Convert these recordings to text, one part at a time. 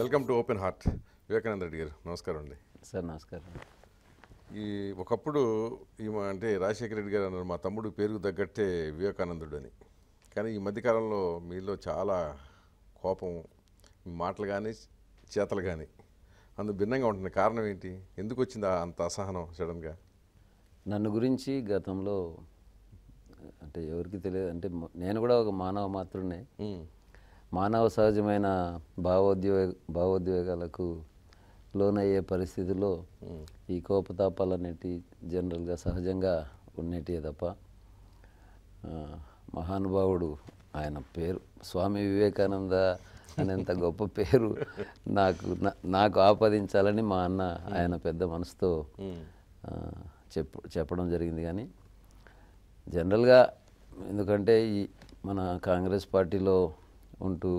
Welcome to open heart Vivekananda Reddy garu నమస్కారం అండి sir నమస్కారం ఈ ఒకప్పుడు ఈ అంటే రాజశేఖర రెడ్డి గారు అన్నారు మా తమ్ముడు పేరుకు తగ్గట్టే వివేకానందుడు అని కానీ ఈ మధ్యకాలంలో మీలో చాలా కోపం మాటలు కానీ చేతలు కానీ అందు భిన్నంగా ఉంటుంది కారణం ఏంటి ఎందుకు వచ్చింది అంత అసహనం సడన్గా నన్ను గురించి గతంలో అంటే ఎవరికి తెలియదు అంటే నేను కూడా ఒక మానవ మాత్రుడే మానవ సహజమైన భావోద్వేగ భావోద్వేగాలకు లోనయ్యే పరిస్థితిలో ఈ కోపతాపాలు అనేటి జనరల్గా సహజంగా ఉండేటివే తప్ప మహానుభావుడు ఆయన పేరు స్వామి వివేకానంద అనేంత గొప్ప పేరు నాకు నాకు ఆపాదించాలని మా అన్న ఆయన పెద్ద మనసుతో చెప్ప చెప్పడం జరిగింది కానీ జనరల్గా ఎందుకంటే ఈ మన కాంగ్రెస్ పార్టీలో ఉంటూ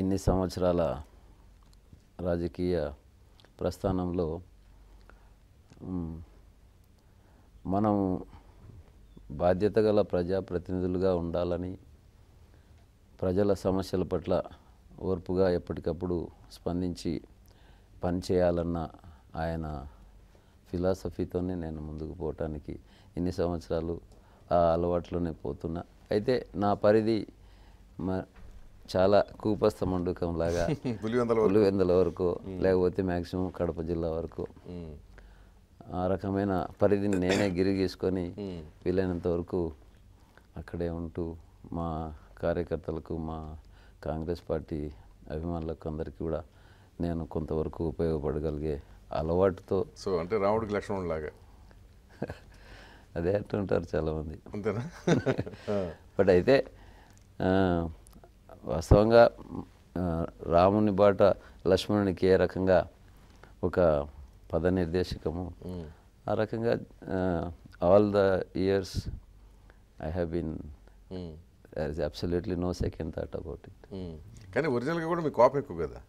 ఇన్ని సంవత్సరాల రాజకీయ ప్రస్థానంలో మనం బాధ్యత గల ప్రజాప్రతినిధులుగా ఉండాలని ప్రజల సమస్యల పట్ల ఓర్పుగా ఎప్పటికప్పుడు స్పందించి పనిచేయాలన్న ఆయన ఫిలాసఫీతోనే నేను ముందుకు పోవటానికి ఇన్ని సంవత్సరాలు ఆ అలవాట్లోనే పోతున్నా అయితే నా పరిధి చాలా కూపస్థ మండకం లాగా పులివెందల వరకు లేకపోతే మ్యాక్సిమం కడప జిల్లా వరకు ఆ రకమైన పరిధిని నేనే గిరిగీసుకొని వీలైనంత వరకు అక్కడే ఉంటూ మా కార్యకర్తలకు మా కాంగ్రెస్ పార్టీ అభిమానులకు అందరికీ కూడా నేను కొంతవరకు ఉపయోగపడగలిగే అలవాటుతో సో అంటే రాముడికి లక్ష్మణుడు లాగా అదే అంటుంటారు చాలామంది అంతేనా బట్ అయితే వాస్తవంగా రాముని బాట లక్ష్మణునికి ఏ రకంగా ఒక పద నిర్దేశకము ఆ రకంగా all the years I have been absolutely no second thought about it కానీ ఒరిజినల్గా కూడా మీకు కోపం ఎక్కువ కదా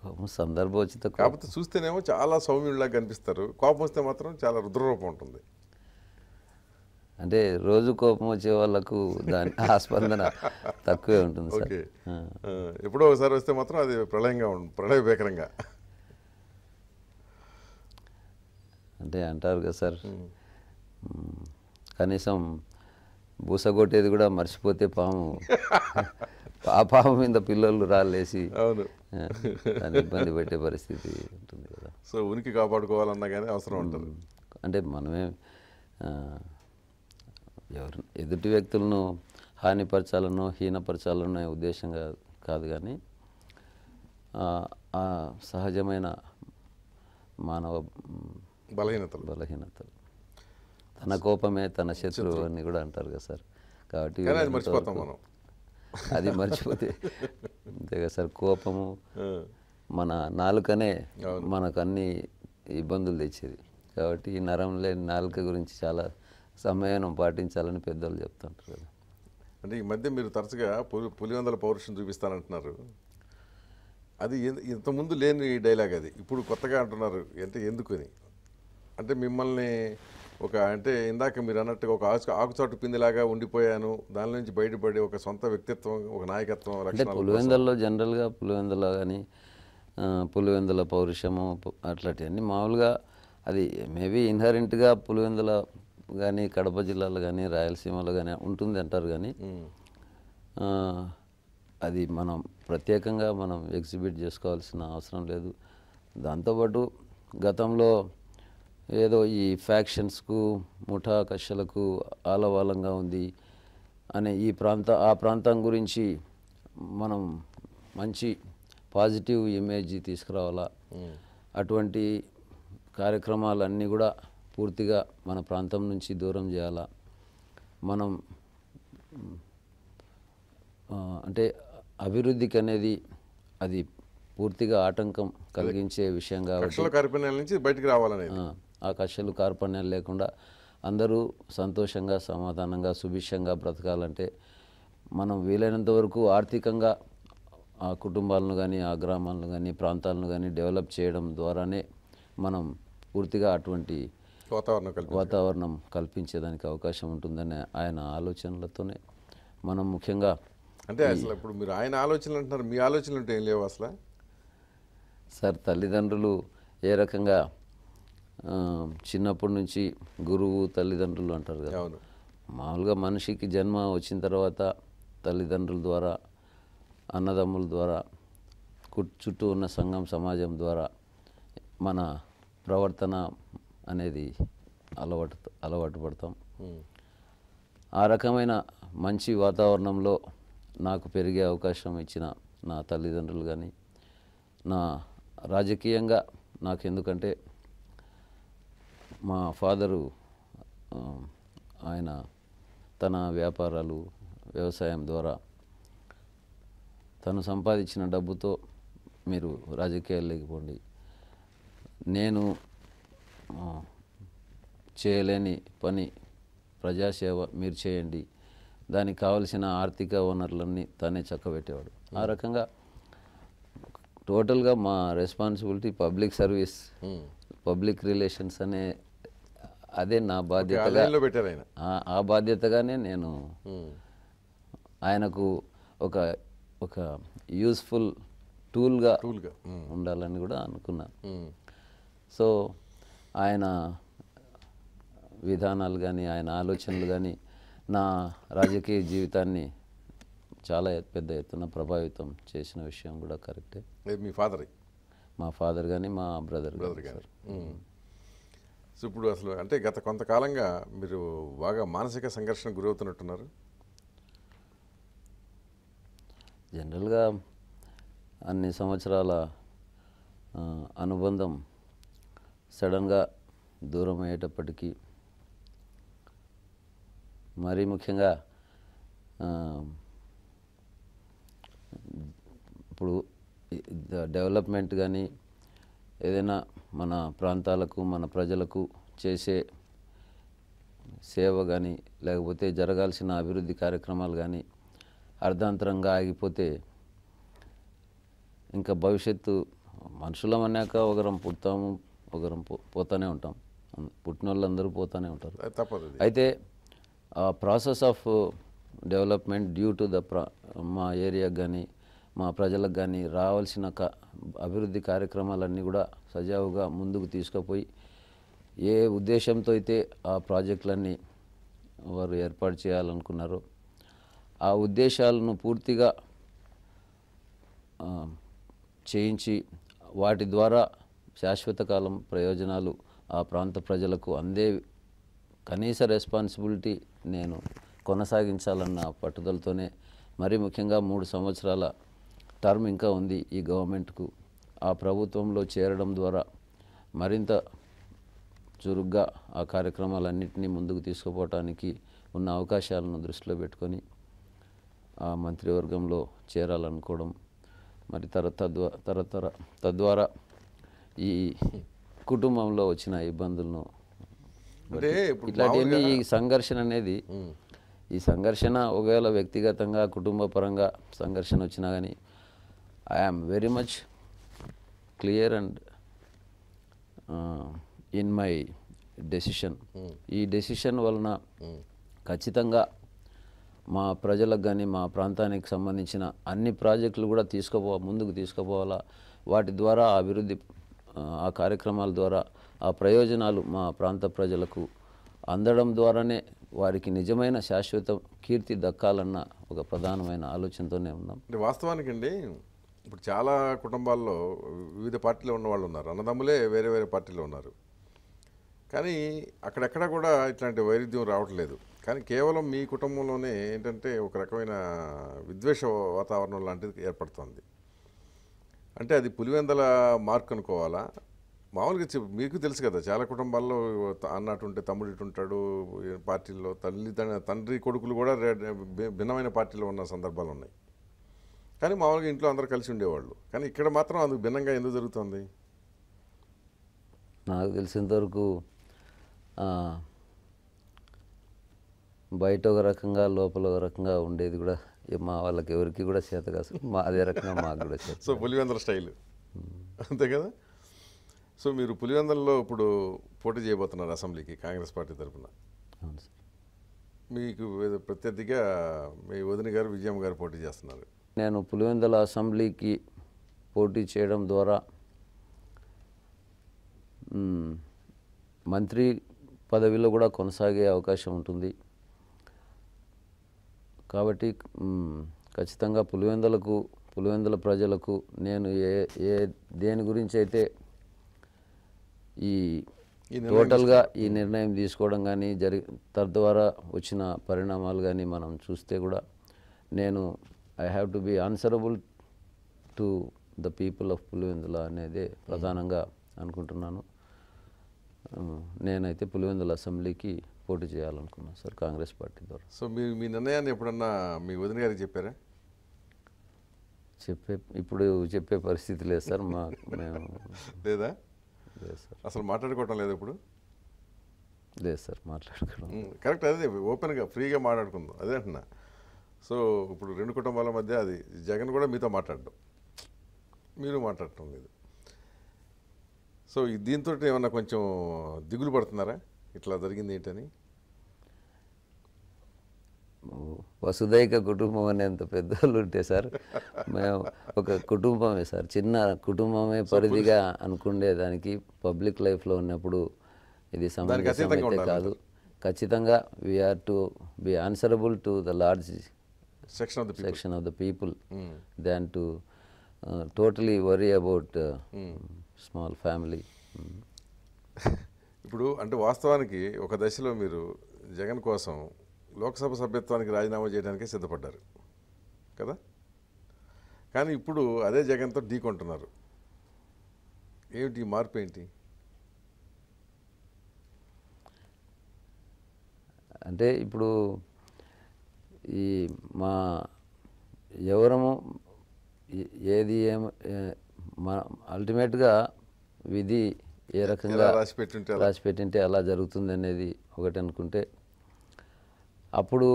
కోపం సందర్భోచిత కాకపోతే చూస్తేనేమో చాలా సౌమ్యుడిలాగా కనిపిస్తారు కోపం వస్తే మాత్రం చాలా రుద్రరూపం ఉంటుంది అంటే రోజు కోపం వచ్చే వాళ్ళకు దాని ఆస్పందన తక్కువే ఉంటుంది సార్ ఎప్పుడో ఒకసారి వస్తే మాత్రం అది ప్రళయంగా ప్రళయ ప్రళయభేకరంగా అంటే అంటారు కదా సార్ కనీసం బూసగొట్టేది కూడా మర్చిపోతే పాము ఆ పాము మీద పిల్లలు రాళ్ళేసి అవును దాన్ని ఇబ్బంది పెట్టే పరిస్థితి ఉంటుంది కదా సో ఉనికి కాపాడుకోవాలన్నా కానీ అవసరం ఉంటుంది అంటే మనమే ఎవరు ఎదుటి వ్యక్తులను హానిపరచాలనో హీనపరచాలనో ఉద్దేశంగా కాదు కానీ సహజమైన మానవ బలహీనతలు బలహీనతలు తన కోపమే తన శత్రువు అని కూడా అంటారు కదా సార్ కాబట్టి అది మర్చిపోతే అంతే కదా సార్ కోపము మన నాలుకనే మనకు అన్ని ఇబ్బందులు తెచ్చేది కాబట్టి ఈ నరం లేని నాలుక గురించి చాలా సమయాన్ని పాటించాలని పెద్దలు చెప్తుంటారు కదా అంటే ఈ మధ్య మీరు తరచుగా పులి పులివందల పౌరుషం చూపిస్తానంటున్నారు అది ఇంతకుముందు లేని డైలాగ్ అది ఇప్పుడు కొత్తగా అంటున్నారు అంటే అని అంటే మిమ్మల్ని ఒక అంటే ఇందాక మీరు అన్నట్టుగా ఒక ఆకు ఆకుచాటు పిందిలాగా ఉండిపోయాను దాని నుంచి బయటపడి ఒక సొంత వ్యక్తిత్వం ఒక నాయకత్వం అంటే పులివెందల్లో జనరల్గా పులివెందల కానీ పులివెందల పౌరుషము అట్లాంటివన్నీ మామూలుగా అది మేబీ ఇన్హరెంట్గా పులివెందల కానీ కడప జిల్లాలో కానీ రాయలసీమలో కానీ ఉంటుంది అంటారు కానీ అది మనం ప్రత్యేకంగా మనం ఎగ్జిబిట్ చేసుకోవాల్సిన అవసరం లేదు దాంతోపాటు గతంలో ఏదో ఈ ఫ్యాక్షన్స్కు ముఠా కక్షలకు ఆలవాలంగా ఉంది అనే ఈ ప్రాంత ఆ ప్రాంతం గురించి మనం మంచి పాజిటివ్ ఇమేజ్ తీసుకురావాలా అటువంటి కార్యక్రమాలన్నీ కూడా పూర్తిగా మన ప్రాంతం నుంచి దూరం చేయాలా మనం అంటే అభివృద్ధికి అనేది అది పూర్తిగా ఆటంకం కలిగించే విషయం కాబట్టి నుంచి రావాలని ఆ కక్షలు కార్పణ్యాలు లేకుండా అందరూ సంతోషంగా సమాధానంగా సుభిక్షంగా బ్రతకాలంటే మనం వీలైనంత వరకు ఆర్థికంగా ఆ కుటుంబాలను కానీ ఆ గ్రామాలను కానీ ప్రాంతాలను కానీ డెవలప్ చేయడం ద్వారానే మనం పూర్తిగా అటువంటి వాతావరణం వాతావరణం కల్పించేదానికి అవకాశం ఉంటుందనే ఆయన ఆలోచనలతోనే మనం ముఖ్యంగా అంటే అసలు ఇప్పుడు మీరు ఆయన ఆలోచనలు అంటున్నారు మీ ఆలోచనలు ఏం లేవు అసలు సార్ తల్లిదండ్రులు ఏ రకంగా చిన్నప్పటి నుంచి గురువు తల్లిదండ్రులు అంటారు కదా మామూలుగా మనిషికి జన్మ వచ్చిన తర్వాత తల్లిదండ్రుల ద్వారా అన్నదమ్ముల ద్వారా చుట్టూ ఉన్న సంఘం సమాజం ద్వారా మన ప్రవర్తన అనేది అలవాటు అలవాటు పడతాం ఆ రకమైన మంచి వాతావరణంలో నాకు పెరిగే అవకాశం ఇచ్చిన నా తల్లిదండ్రులు కానీ నా రాజకీయంగా నాకు ఎందుకంటే మా ఫాదరు ఆయన తన వ్యాపారాలు వ్యవసాయం ద్వారా తను సంపాదించిన డబ్బుతో మీరు రాజకీయాలు లేకపోండి నేను చేయలేని పని ప్రజాసేవ మీరు చేయండి దానికి కావలసిన ఆర్థిక వనరులన్నీ తనే చక్కబెట్టేవాడు ఆ రకంగా టోటల్గా మా responsibility public service public relations అనే అదే నా బాధ్యతగా ఆ బాధ్యతగానే నేను ఆయనకు ఒక ఒక యూస్ఫుల్ టూల్గా ఉండాలని కూడా అనుకున్నాను సో ఆయన విధానాలు కానీ ఆయన ఆలోచనలు కానీ నా రాజకీయ జీవితాన్ని చాలా పెద్ద ఎత్తున ప్రభావితం చేసిన విషయం కూడా కరెక్టే మీ ఫాదర్ మా ఫాదర్ కానీ మా బ్రదర్ బ్రదర్ గారు సో ఇప్పుడు అసలు అంటే గత కొంతకాలంగా మీరు బాగా మానసిక సంఘర్షణ గురవుతున్నట్టున్నారు జనరల్గా అన్ని సంవత్సరాల అనుబంధం సడన్గా దూరం అయ్యేటప్పటికీ మరీ ముఖ్యంగా ఇప్పుడు డెవలప్మెంట్ కానీ ఏదైనా మన ప్రాంతాలకు మన ప్రజలకు చేసే సేవ కానీ లేకపోతే జరగాల్సిన అభివృద్ధి కార్యక్రమాలు కానీ అర్ధాంతరంగా ఆగిపోతే ఇంకా భవిష్యత్తు మనుషులం అన్నాక ఒకరం పుడతాము ఒక్కరం పోతూనే ఉంటాం పుట్టిన వాళ్ళందరూ పోతూనే ఉంటారు తప్పదు అయితే process of development due to the మా ఏరియాకి కానీ మా ప్రజలకు కానీ రావాల్సిన అభివృద్ధి కార్యక్రమాలన్నీ కూడా సజావుగా ముందుకు తీసుకుపోయి ఏ ఉద్దేశంతో అయితే ఆ ప్రాజెక్టులన్నీ వారు ఏర్పాటు చేయాలనుకున్నారో ఆ ఉద్దేశాలను పూర్తిగా చేయించి వాటి ద్వారా శాశ్వతకాలం ప్రయోజనాలు ఆ ప్రాంత ప్రజలకు అందే కనీస రెస్పాన్సిబిలిటీ నేను కొనసాగించాలన్న పట్టుదలతోనే మరీ ముఖ్యంగా మూడు సంవత్సరాల టర్మ్ ఇంకా ఉంది ఈ గవర్నమెంట్కు ఆ ప్రభుత్వంలో చేరడం ద్వారా మరింత చురుగ్గా ఆ కార్యక్రమాలన్నింటినీ ముందుకు తీసుకుపోవటానికి ఉన్న అవకాశాలను దృష్టిలో పెట్టుకొని ఆ మంత్రివర్గంలో చేరాలనుకోవడం మరి తర తరతర తద్వారా ఈ కుటుంబంలో వచ్చిన ఇబ్బందులను ఇట్లాంటివన్నీ ఈ సంఘర్షణ అనేది ఈ సంఘర్షణ ఒకవేళ వ్యక్తిగతంగా కుటుంబ పరంగా సంఘర్షణ వచ్చినా కానీ I am very much clear and in my decision ఈ డెసిషన్ వలన ఖచ్చితంగా మా ప్రజలకు కానీ మా ప్రాంతానికి సంబంధించిన అన్ని ప్రాజెక్టులు కూడా తీసుకుపో ముందుకు తీసుకుపోవాలా వాటి ద్వారా అభివృద్ధి ఆ కార్యక్రమాల ద్వారా ఆ ప్రయోజనాలు మా ప్రాంత ప్రజలకు అందడం ద్వారానే వారికి నిజమైన శాశ్వత కీర్తి దక్కాలన్న ఒక ప్రధానమైన ఆలోచనతోనే ఉన్నాం అంటే వాస్తవానికి అండి ఇప్పుడు చాలా కుటుంబాల్లో వివిధ పార్టీలో ఉన్న వాళ్ళు ఉన్నారు అన్నదమ్ములే వేరే వేరే పార్టీలో ఉన్నారు కానీ అక్కడెక్కడ కూడా ఇట్లాంటి వైరుధ్యం రావట్లేదు కానీ కేవలం మీ కుటుంబంలోనే ఏంటంటే ఒక రకమైన విద్వేష వాతావరణం లాంటిది ఏర్పడుతుంది అంటే అది పులివెందల మార్క్ అనుకోవాలా మామూలుగా మీకు తెలుసు కదా చాలా కుటుంబాల్లో అన్నట్టుంటే తమ్ముడు ఇటుంటాడు పార్టీల్లో తల్లి తండ్రి కొడుకులు కూడా భిన్నమైన పార్టీలో ఉన్న సందర్భాలు ఉన్నాయి కానీ మామూలుగా ఇంట్లో అందరు కలిసి ఉండేవాళ్ళు కానీ ఇక్కడ మాత్రం అందుకు భిన్నంగా ఎందుకు జరుగుతుంది నాకు తెలిసినంతవరకు బయట ఒక రకంగా లోపల ఒక రకంగా ఉండేది కూడా మా వాళ్ళకి ఎవరికి కూడా చేత కాదు మా అదే రకంగా మాకు కూడా చేత సో పులివెందల స్టైల్ hmm. అంతే కదా సో మీరు పులివెందల్లో ఇప్పుడు పోటీ చేయబోతున్నారు అసెంబ్లీకి కాంగ్రెస్ పార్టీ తరఫున అవును సార్ మీకు ప్రత్యర్థిగా మీ వదిన గారు విజయం గారు పోటీ చేస్తున్నారు నేను పులివెందుల అసెంబ్లీకి పోటీ చేయడం ద్వారా మంత్రి పదవిలో కూడా కొనసాగే అవకాశం ఉంటుంది కాబట్టి ఖచ్చితంగా పులివెందులకు పులివెందుల ప్రజలకు నేను ఏ ఏ దేని గురించి అయితే ఈ టోటల్గా ఈ నిర్ణయం తీసుకోవడం కానీ జరి తద్వారా వచ్చిన పరిణామాలు కానీ మనం చూస్తే కూడా నేను I have to be answerable to the people of Pulivendula అనేది ప్రధానంగా అనుకుంటున్నాను నేనైతే పులివెందుల అసెంబ్లీకి పోటీ చేయాలనుకున్నాను సార్ కాంగ్రెస్ పార్టీ ద్వారా సో మీ మీ నిర్ణయాన్ని ఎప్పుడన్నా మీ వదిన గారికి చెప్పారా చెప్పే ఇప్పుడు చెప్పే పరిస్థితి లేదు సార్ మా మేము లేదా లేదు సార్ అసలు మాట్లాడుకోవటం లేదు ఇప్పుడు లేదు సార్ మాట్లాడుకోవడం కరెక్ట్ అదే ఓపెన్గా ఫ్రీగా మాట్లాడుకుందాం అదే అంటున్నా సో ఇప్పుడు రెండు కుటుంబాల మధ్య అది జగన్ కూడా మీతో మాట్లాడడం మీరు మాట్లాడటం లేదు సో దీంతో ఏమన్నా కొంచెం దిగులు పడుతున్నారా ఇట్లా జరిగింది ఏంటని వసుదైక కుటుంబం అనేంత పెద్దవాళ్ళు ఉంటే సార్ మేము ఒక కుటుంబమే సార్ చిన్న కుటుంబమే పరిధిగా దానికి పబ్లిక్ లైఫ్లో ఉన్నప్పుడు ఇది సమాజం కాదు ఖచ్చితంగా we are to be answerable to the large section of the people than to totally worry about small family ఇప్పుడు అంటే వాస్తవానికి ఒక దశలో మీరు జగన్ కోసం లోక్సభ సభ్యత్వానికి రాజీనామా చేయడానికే సిద్ధపడ్డారు కదా కానీ ఇప్పుడు అదే జగన్తో ఢీకొంటున్నారు ఏమిటి మార్పు ఏంటి అంటే ఇప్పుడు ఈ మా ఎవరము ఏది ఏమ అల్టిమేట్గా విధి ఏ రకంగా రాసి పెట్టింటే అలా జరుగుతుంది అనేది ఒకటి అనుకుంటే అప్పుడు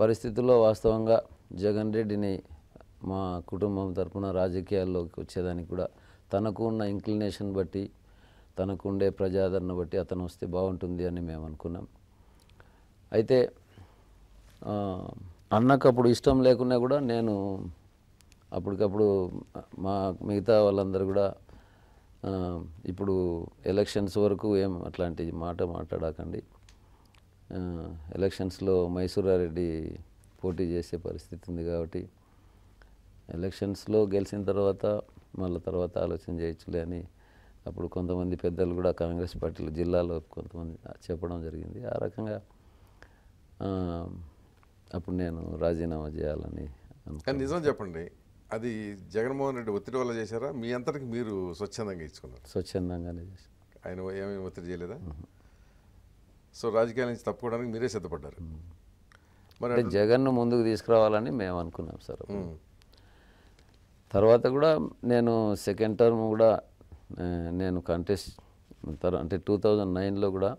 పరిస్థితుల్లో వాస్తవంగా జగన్ రెడ్డిని మా కుటుంబం తరఫున రాజకీయాల్లోకి వచ్చేదానికి కూడా తనకు ఉన్న ఇంక్లినేషన్ బట్టి తనకు ఉండే ప్రజాదరణ బట్టి అతను వస్తే బాగుంటుంది అని మేము అనుకున్నాం అయితే అన్నకప్పుడు ఇష్టం లేకున్నా కూడా నేను అప్పటికప్పుడు మా మిగతా వాళ్ళందరూ కూడా ఇప్పుడు ఎలక్షన్స్ వరకు ఏం అట్లాంటి మాట మాట్లాడకండి ఎలక్షన్స్లో మైసూరారెడ్డి పోటీ చేసే పరిస్థితి ఉంది కాబట్టి ఎలక్షన్స్లో గెలిచిన తర్వాత మళ్ళీ తర్వాత ఆలోచన చేయొచ్చులే అని అప్పుడు కొంతమంది పెద్దలు కూడా కాంగ్రెస్ పార్టీలు జిల్లాలో కొంతమంది చెప్పడం జరిగింది ఆ రకంగా అప్పుడు నేను రాజీనామా చేయాలని నిజం చెప్పండి అది జగన్మోహన్ రెడ్డి ఒత్తిడి వల్ల చేశారా మీ అంతటికి మీరు స్వచ్ఛందంగా ఇచ్చుకున్నారు స్వచ్ఛందంగానే ఆయన ఏమేమి ఒత్తిడి చేయలేదా సో రాజకీయాల నుంచి తప్పుకోవడానికి మీరే సిద్ధపడ్డారు మరి జగన్ను ముందుకు తీసుకురావాలని మేము అనుకున్నాం సార్ తర్వాత కూడా నేను సెకండ్ టర్మ్ కూడా నేను కంటెస్ట్ అంటే టూ థౌజండ్ నైన్లో కూడా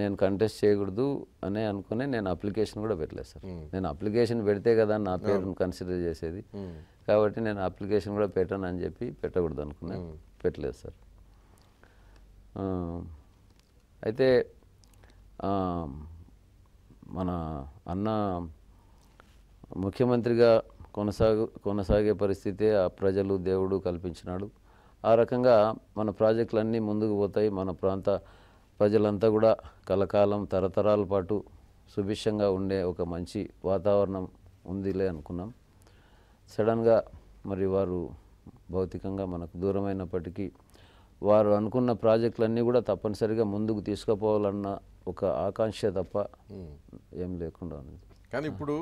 నేను కంటెస్ట్ చేయకూడదు అని అనుకుని నేను అప్లికేషన్ కూడా పెట్టలేదు సార్ నేను అప్లికేషన్ పెడితే కదా నా పేరును కన్సిడర్ చేసేది కాబట్టి నేను అప్లికేషన్ కూడా పెట్టాను అని చెప్పి పెట్టకూడదు అనుకున్నా పెట్టలేదు సార్ అయితే మన అన్న ముఖ్యమంత్రిగా కొనసాగు కొనసాగే పరిస్థితే ఆ ప్రజలు దేవుడు కల్పించినాడు ఆ రకంగా మన ప్రాజెక్టులన్నీ ముందుకు పోతాయి మన ప్రాంత ప్రజలంతా కూడా కలకాలం తరతరాల పాటు సుభిక్షంగా ఉండే ఒక మంచి వాతావరణం ఉందిలే అనుకున్నాం సడన్గా మరి వారు భౌతికంగా మనకు దూరమైనప్పటికీ వారు అనుకున్న ప్రాజెక్టులన్నీ కూడా తప్పనిసరిగా ముందుకు తీసుకుపోవాలన్న ఒక ఆకాంక్ష తప్ప ఏం లేకుండా ఉంది కానీ ఇప్పుడు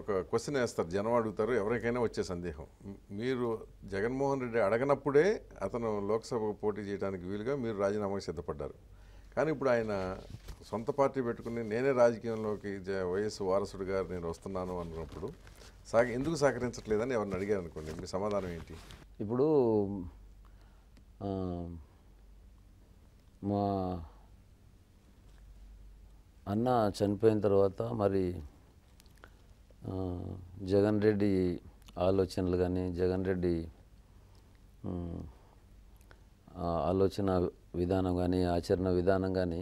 ఒక క్వశ్చన్ వేస్తారు జనం అడుగుతారు ఎవరికైనా వచ్చే సందేహం మీరు జగన్మోహన్ రెడ్డి అడగనప్పుడే అతను లోక్సభకు పోటీ చేయడానికి వీలుగా మీరు రాజీనామాకు సిద్ధపడ్డారు కానీ ఇప్పుడు ఆయన సొంత పార్టీ పెట్టుకుని నేనే రాజకీయంలోకి వైఎస్ గారు నేను వస్తున్నాను అన్నప్పుడు సహ ఎందుకు సహకరించట్లేదని ఎవరిని అడిగారు అనుకోండి మీ సమాధానం ఏంటి ఇప్పుడు మా అన్న చనిపోయిన తర్వాత మరి జగన్ రెడ్డి ఆలోచనలు కానీ జగన్ రెడ్డి ఆలోచన విధానం కానీ ఆచరణ విధానం కానీ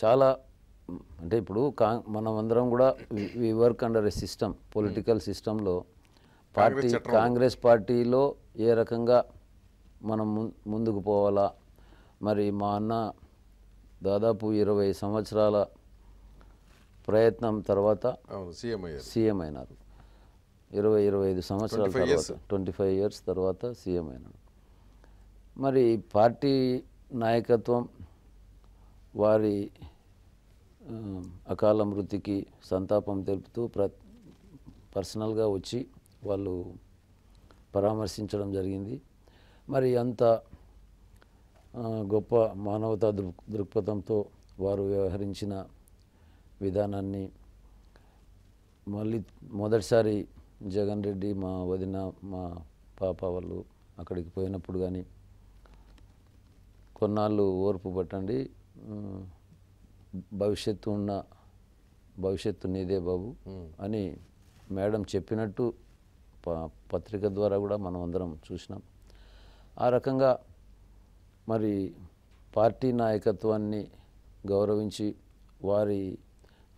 చాలా అంటే ఇప్పుడు కా మనమందరం కూడా we work under a system political సిస్టంలో పార్టీ కాంగ్రెస్ పార్టీలో ఏ రకంగా మనం ముందుకు పోవాలా మరి మా అన్న దాదాపు ఇరవై సంవత్సరాల ప్రయత్నం తర్వాత సీఎం అయినారు ఇరవై ఇరవై ఐదు సంవత్సరాల తర్వాత ట్వంటీ ఫైవ్ ఇయర్స్ తర్వాత సీఎం అయినారు మరి పార్టీ నాయకత్వం వారి అకాల మృతికి సంతాపం తెలుపుతూ ప్ర పర్సనల్గా వచ్చి వాళ్ళు పరామర్శించడం జరిగింది మరి అంత గొప్ప మానవతా దృక్ దృక్పథంతో వారు వ్యవహరించిన విధానాన్ని మళ్ళీ మొదటిసారి జగన్ రెడ్డి మా వదిన మా పాప వాళ్ళు అక్కడికి పోయినప్పుడు కానీ కొన్నాళ్ళు ఓర్పు పట్టండి భవిష్యత్తు ఉన్న భవిష్యత్తు నీదే బాబు అని మేడం చెప్పినట్టు పత్రిక ద్వారా కూడా మనం అందరం చూసినాం ఆ రకంగా మరి పార్టీ నాయకత్వాన్ని గౌరవించి వారి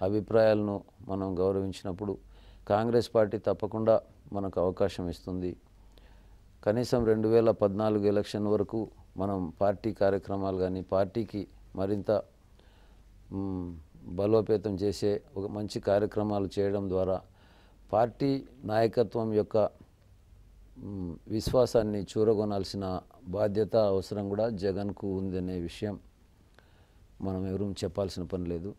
అభిప్రాయాలను మనం గౌరవించినప్పుడు కాంగ్రెస్ పార్టీ తప్పకుండా మనకు అవకాశం ఇస్తుంది కనీసం రెండు వేల పద్నాలుగు ఎలక్షన్ వరకు మనం పార్టీ కార్యక్రమాలు కానీ పార్టీకి మరింత బలోపేతం చేసే ఒక మంచి కార్యక్రమాలు చేయడం ద్వారా పార్టీ నాయకత్వం యొక్క విశ్వాసాన్ని చూరగొనాల్సిన బాధ్యత అవసరం కూడా జగన్కు ఉందనే విషయం మనం ఎవరూ చెప్పాల్సిన పని లేదు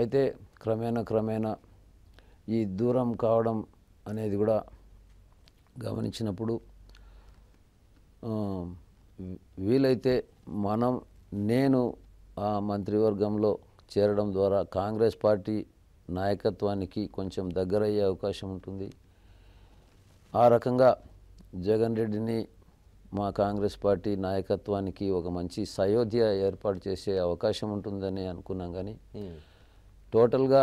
అయితే క్రమేణా క్రమేణా ఈ దూరం కావడం అనేది కూడా గమనించినప్పుడు వీలైతే మనం నేను ఆ మంత్రివర్గంలో చేరడం ద్వారా కాంగ్రెస్ పార్టీ నాయకత్వానికి కొంచెం దగ్గరయ్యే అవకాశం ఉంటుంది ఆ రకంగా జగన్ రెడ్డిని మా కాంగ్రెస్ పార్టీ నాయకత్వానికి ఒక మంచి సయోధ్య ఏర్పాటు చేసే అవకాశం ఉంటుందని అనుకున్నాం కానీ టోటల్గా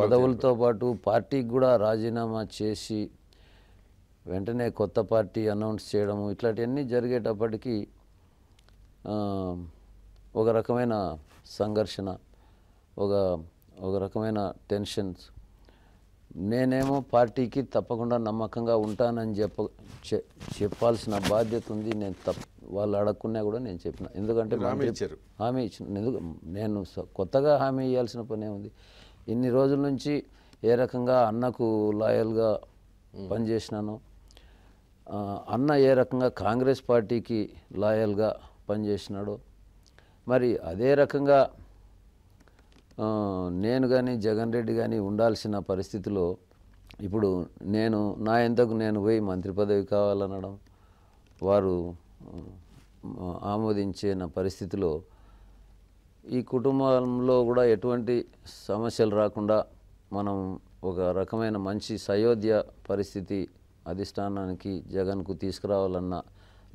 పదవులతో పాటు పార్టీకి కూడా రాజీనామా చేసి వెంటనే కొత్త పార్టీ అనౌన్స్ చేయడము ఇట్లాంటివన్నీ జరిగేటప్పటికీ ఒక రకమైన సంఘర్షణ ఒక ఒక రకమైన టెన్షన్స్ నేనేమో పార్టీకి తప్పకుండా నమ్మకంగా ఉంటానని చెప్ప చెప్పాల్సిన బాధ్యత ఉంది నేను తప్ప వాళ్ళు అడగకున్నా కూడా నేను చెప్పిన ఎందుకంటే హామీ ఇచ్చారు హామీ ఇచ్చిన ఎందుకు నేను కొత్తగా హామీ ఇవ్వాల్సిన పనే ఉంది ఇన్ని రోజుల నుంచి ఏ రకంగా అన్నకు లాయల్గా పనిచేసినానో అన్న ఏ రకంగా కాంగ్రెస్ పార్టీకి లాయల్గా పనిచేసినాడో మరి అదే రకంగా నేను కానీ జగన్ రెడ్డి కానీ ఉండాల్సిన పరిస్థితిలో ఇప్పుడు నేను నా ఎంతకు నేను పోయి మంత్రి పదవి కావాలనడం వారు ఆమోదించిన పరిస్థితిలో ఈ కుటుంబంలో కూడా ఎటువంటి సమస్యలు రాకుండా మనం ఒక రకమైన మంచి సయోధ్య పరిస్థితి అధిష్టానానికి జగన్కు తీసుకురావాలన్న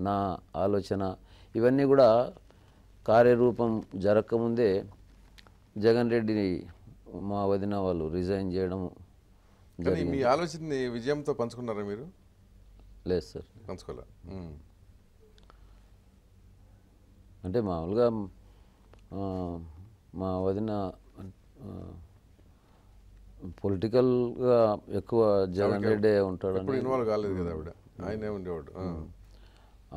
నా ఆలోచన ఇవన్నీ కూడా కార్యరూపం జరగకముందే జగన్ రెడ్డి మా వదిన వాళ్ళు రిజైన్ చేయడము మీ ఆలోచన విజయంతో పంచుకున్నారా మీరు లేదు సార్ పంచుకోలే అంటే మామూలుగా మా వదిన పొలిటికల్గా ఎక్కువ జగన్ రెడ్డి ఉంటాడు ఇన్వాల్వ్ కాలేదు కదా ఆవిడ ఆయనే ఉండేవాడు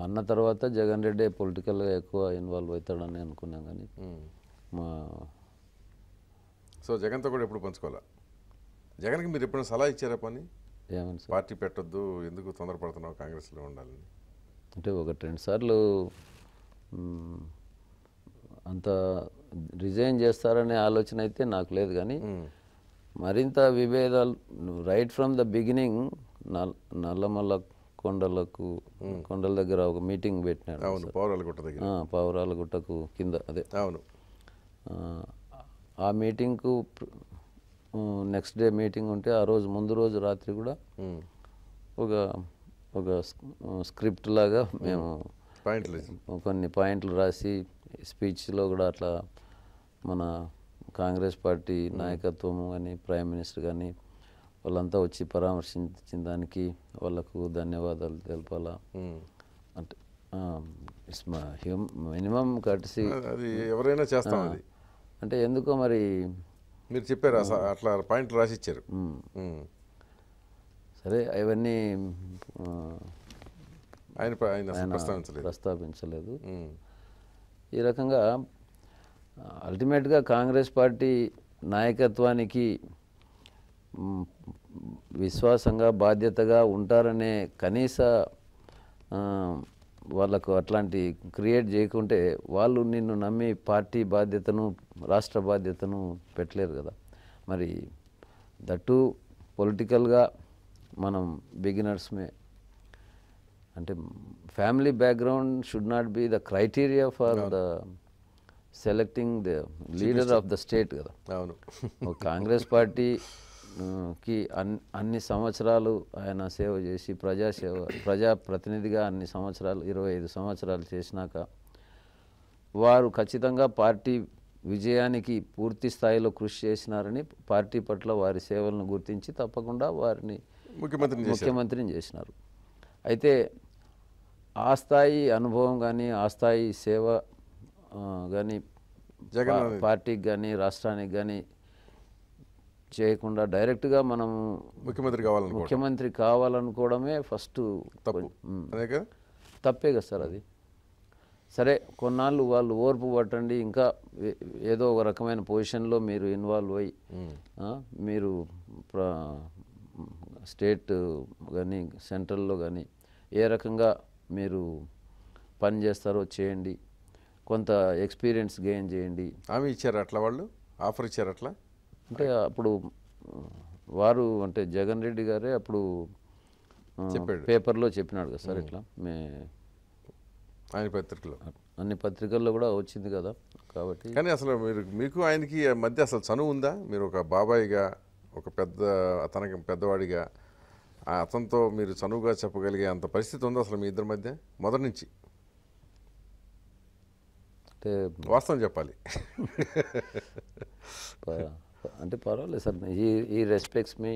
అన్న తర్వాత జగన్ రెడ్డి పొలిటికల్గా ఎక్కువ ఇన్వాల్వ్ అవుతాడని అనుకున్నాం కానీ మా సో జగన్తో కూడా ఎప్పుడు పంచుకోవాలా జగన్కి మీరు ఎప్పుడైనా సలహా ఇచ్చారా పని ఏమని పార్టీ పెట్టొద్దు ఎందుకు తొందరపడుతున్నావు కాంగ్రెస్లో ఉండాలని అంటే ఒక రెండు సార్లు అంత రిజైన్ చేస్తారనే ఆలోచన అయితే నాకు లేదు కానీ మరింత విభేదాలు right from the beginning Nallamala కొండలకు hmm. కొండల దగ్గర ఒక మీటింగ్ పెట్టినాడు పావురాలగుట్ట దగ్గర పావురాలగుట్టకు కింద అదే అవును ఆ మీటింగ్కు నెక్స్ట్ డే మీటింగ్ ఉంటే ఆ రోజు ముందు రోజు రాత్రి కూడా hmm. ఒక ఒక స్క్రిప్ట్ లాగా hmm. మేము పాయింట్లు కొన్ని పాయింట్లు రాసి స్పీచ్లో కూడా అట్లా మన కాంగ్రెస్ పార్టీ నాయకత్వము కానీ ప్రైమ్ మినిస్టర్ కానీ వాళ్ళంతా వచ్చి పరామర్శించిన దానికి వాళ్ళకు ధన్యవాదాలు తెలపాలా అంటే హ్యూమ్ మినిమం కట్సి అది ఎవరైనా చేస్తాం అది అంటే ఎందుకో మరి మీరు చెప్పారు అట్లా పాయింట్ రాసిచ్చారు సరే అవన్నీ ఆయన ప్రస్తావించలేదు ఈ రకంగా అల్టిమేట్గా కాంగ్రెస్ పార్టీ నాయకత్వానికి విశ్వాసంగా బాధ్యతగా ఉంటారనే కనీస వాళ్ళకు అట్లాంటి క్రియేట్ చేయకుంటే వాళ్ళు నిన్ను నమ్మి పార్టీ బాధ్యతను రాష్ట్ర బాధ్యతను పెట్టలేరు కదా మరి దట్టు పొలిటికల్గా మనం బిగినర్స్మే అంటే family background should not be the criteria for the selecting the leader of the state కదా అవును కాంగ్రెస్ పార్టీకి అన్ అన్ని సంవత్సరాలు ఆయన సేవ చేసి ప్రజాసేవ ప్రజాప్రతినిధిగా అన్ని సంవత్సరాలు ఇరవై ఐదు సంవత్సరాలు చేసినాక వారు ఖచ్చితంగా పార్టీ విజయానికి పూర్తి స్థాయిలో కృషి చేసినారని పార్టీ పట్ల వారి సేవలను గుర్తించి తప్పకుండా వారిని ముఖ్యమంత్రిని ముఖ్యమంత్రిని చేసినారు అయితే ఆ స్థాయి అనుభవం కానీ ఆ స్థాయి సేవ కానీ జగన్ పార్టీకి కానీ రాష్ట్రానికి కానీ చేయకుండా డైరెక్ట్గా మనం ముఖ్యమంత్రి కావాలని ముఖ్యమంత్రి కావాలనుకోవడమే ఫస్ట్ తప్పు తప్పే కదా సార్ అది సరే కొన్నాళ్ళు వాళ్ళు ఓర్పు పట్టండి ఇంకా ఏదో ఒక రకమైన పొజిషన్లో మీరు ఇన్వాల్వ్ అయ్యి మీరు స్టేట్ కానీ సెంట్రల్లో కానీ ఏ రకంగా మీరు పని చేస్తారో చేయండి కొంత ఎక్స్పీరియన్స్ గెయిన్ చేయండి ఆమె ఇచ్చారు అట్లా వాళ్ళు ఆఫర్ ఇచ్చారు అట్లా అంటే అప్పుడు వారు అంటే జగన్ రెడ్డి గారే అప్పుడు చెప్పాడు పేపర్లో చెప్పినాడు కదా సార్ ఇట్లా మే ఆయన పత్రికలో అన్ని పత్రికల్లో కూడా వచ్చింది కదా కాబట్టి కానీ అసలు మీరు మీకు ఆయనకి మధ్య అసలు చనువు ఉందా మీరు ఒక బాబాయిగా ఒక పెద్ద అతనికి పెద్దవాడిగా అతనితో మీరు చనువుగా చెప్పగలిగే అంత పరిస్థితి ఉందా అసలు మీ ఇద్దరి మధ్య మొదటి నుంచి అంటే వాస్తవం చెప్పాలి అంటే పర్వాలేదు సార్ ఈ ఈ రెస్పెక్ట్స్ మీ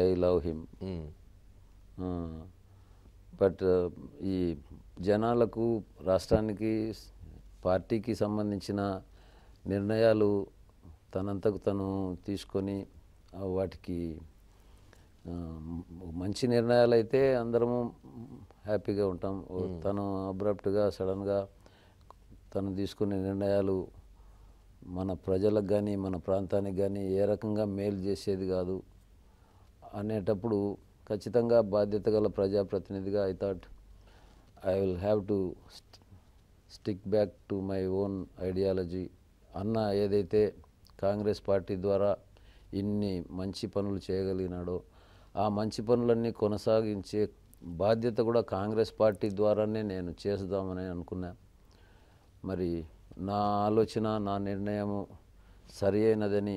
ఐ లవ్ హిమ్ బట్ ఈ జనాలకు రాష్ట్రానికి పార్టీకి సంబంధించిన నిర్ణయాలు తనంతకు తను తీసుకొని వాటికి మంచి నిర్ణయాలు అయితే అందరము హ్యాపీగా ఉంటాం తను అబ్రప్ట్గా సడన్గా తను తీసుకునే నిర్ణయాలు మన ప్రజలకు కానీ మన ప్రాంతానికి కానీ ఏ రకంగా మేలు చేసేది కాదు అనేటప్పుడు ఖచ్చితంగా బాధ్యత గల ప్రజాప్రతినిధిగా I thought I will have to stick back to my own ideology అన్న ఏదైతే కాంగ్రెస్ పార్టీ ద్వారా ఇన్ని మంచి పనులు చేయగలిగినాడో ఆ మంచి పనులన్నీ కొనసాగించే బాధ్యత కూడా కాంగ్రెస్ పార్టీ ద్వారానే నేను చేద్దామని అనుకున్నా మరి నా ఆలోచన నా నిర్ణయము సరి అయినదని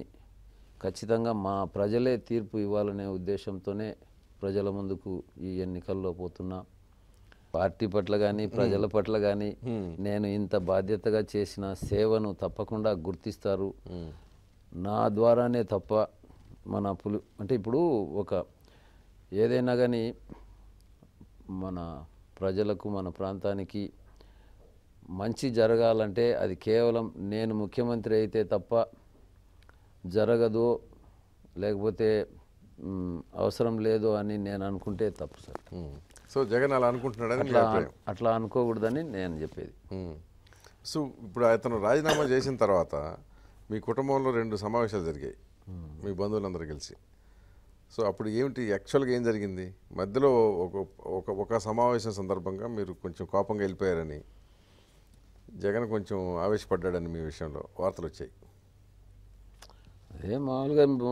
ఖచ్చితంగా మా ప్రజలే తీర్పు ఇవ్వాలనే ఉద్దేశంతోనే ప్రజల ముందుకు ఈ ఎన్నికల్లో పోతున్నా పార్టీ పట్ల కానీ ప్రజల పట్ల కానీ నేను ఇంత బాధ్యతగా చేసిన సేవను తప్పకుండా గుర్తిస్తారు నా ద్వారానే తప్ప మన పులి అంటే ఇప్పుడు ఒక ఏదైనా కానీ మన ప్రజలకు మన ప్రాంతానికి మంచి జరగాలంటే అది కేవలం నేను ముఖ్యమంత్రి అయితే తప్ప జరగదు లేకపోతే అవసరం లేదు అని నేను అనుకుంటే తప్పు సార్ సో జగన్ అలా అనుకుంటున్నాడని అట్లా అనుకోకూడదని నేను చెప్పేది సో ఇప్పుడు అతను రాజీనామా చేసిన తర్వాత మీ కుటుంబంలో రెండు సమావేశాలు జరిగాయి మీ బంధువులందరూ కలిసి సో అప్పుడు ఏమిటి యాక్చువల్గా ఏం జరిగింది మధ్యలో ఒక ఒక ఒక సమావేశం సందర్భంగా మీరు కొంచెం కోపంగా వెళ్ళిపోయారని జగన్ కొంచెం ఆవేశపడ్డాడని మీ విషయంలో వార్తలు వచ్చాయి అదే మామూలుగా ఇప్పుడు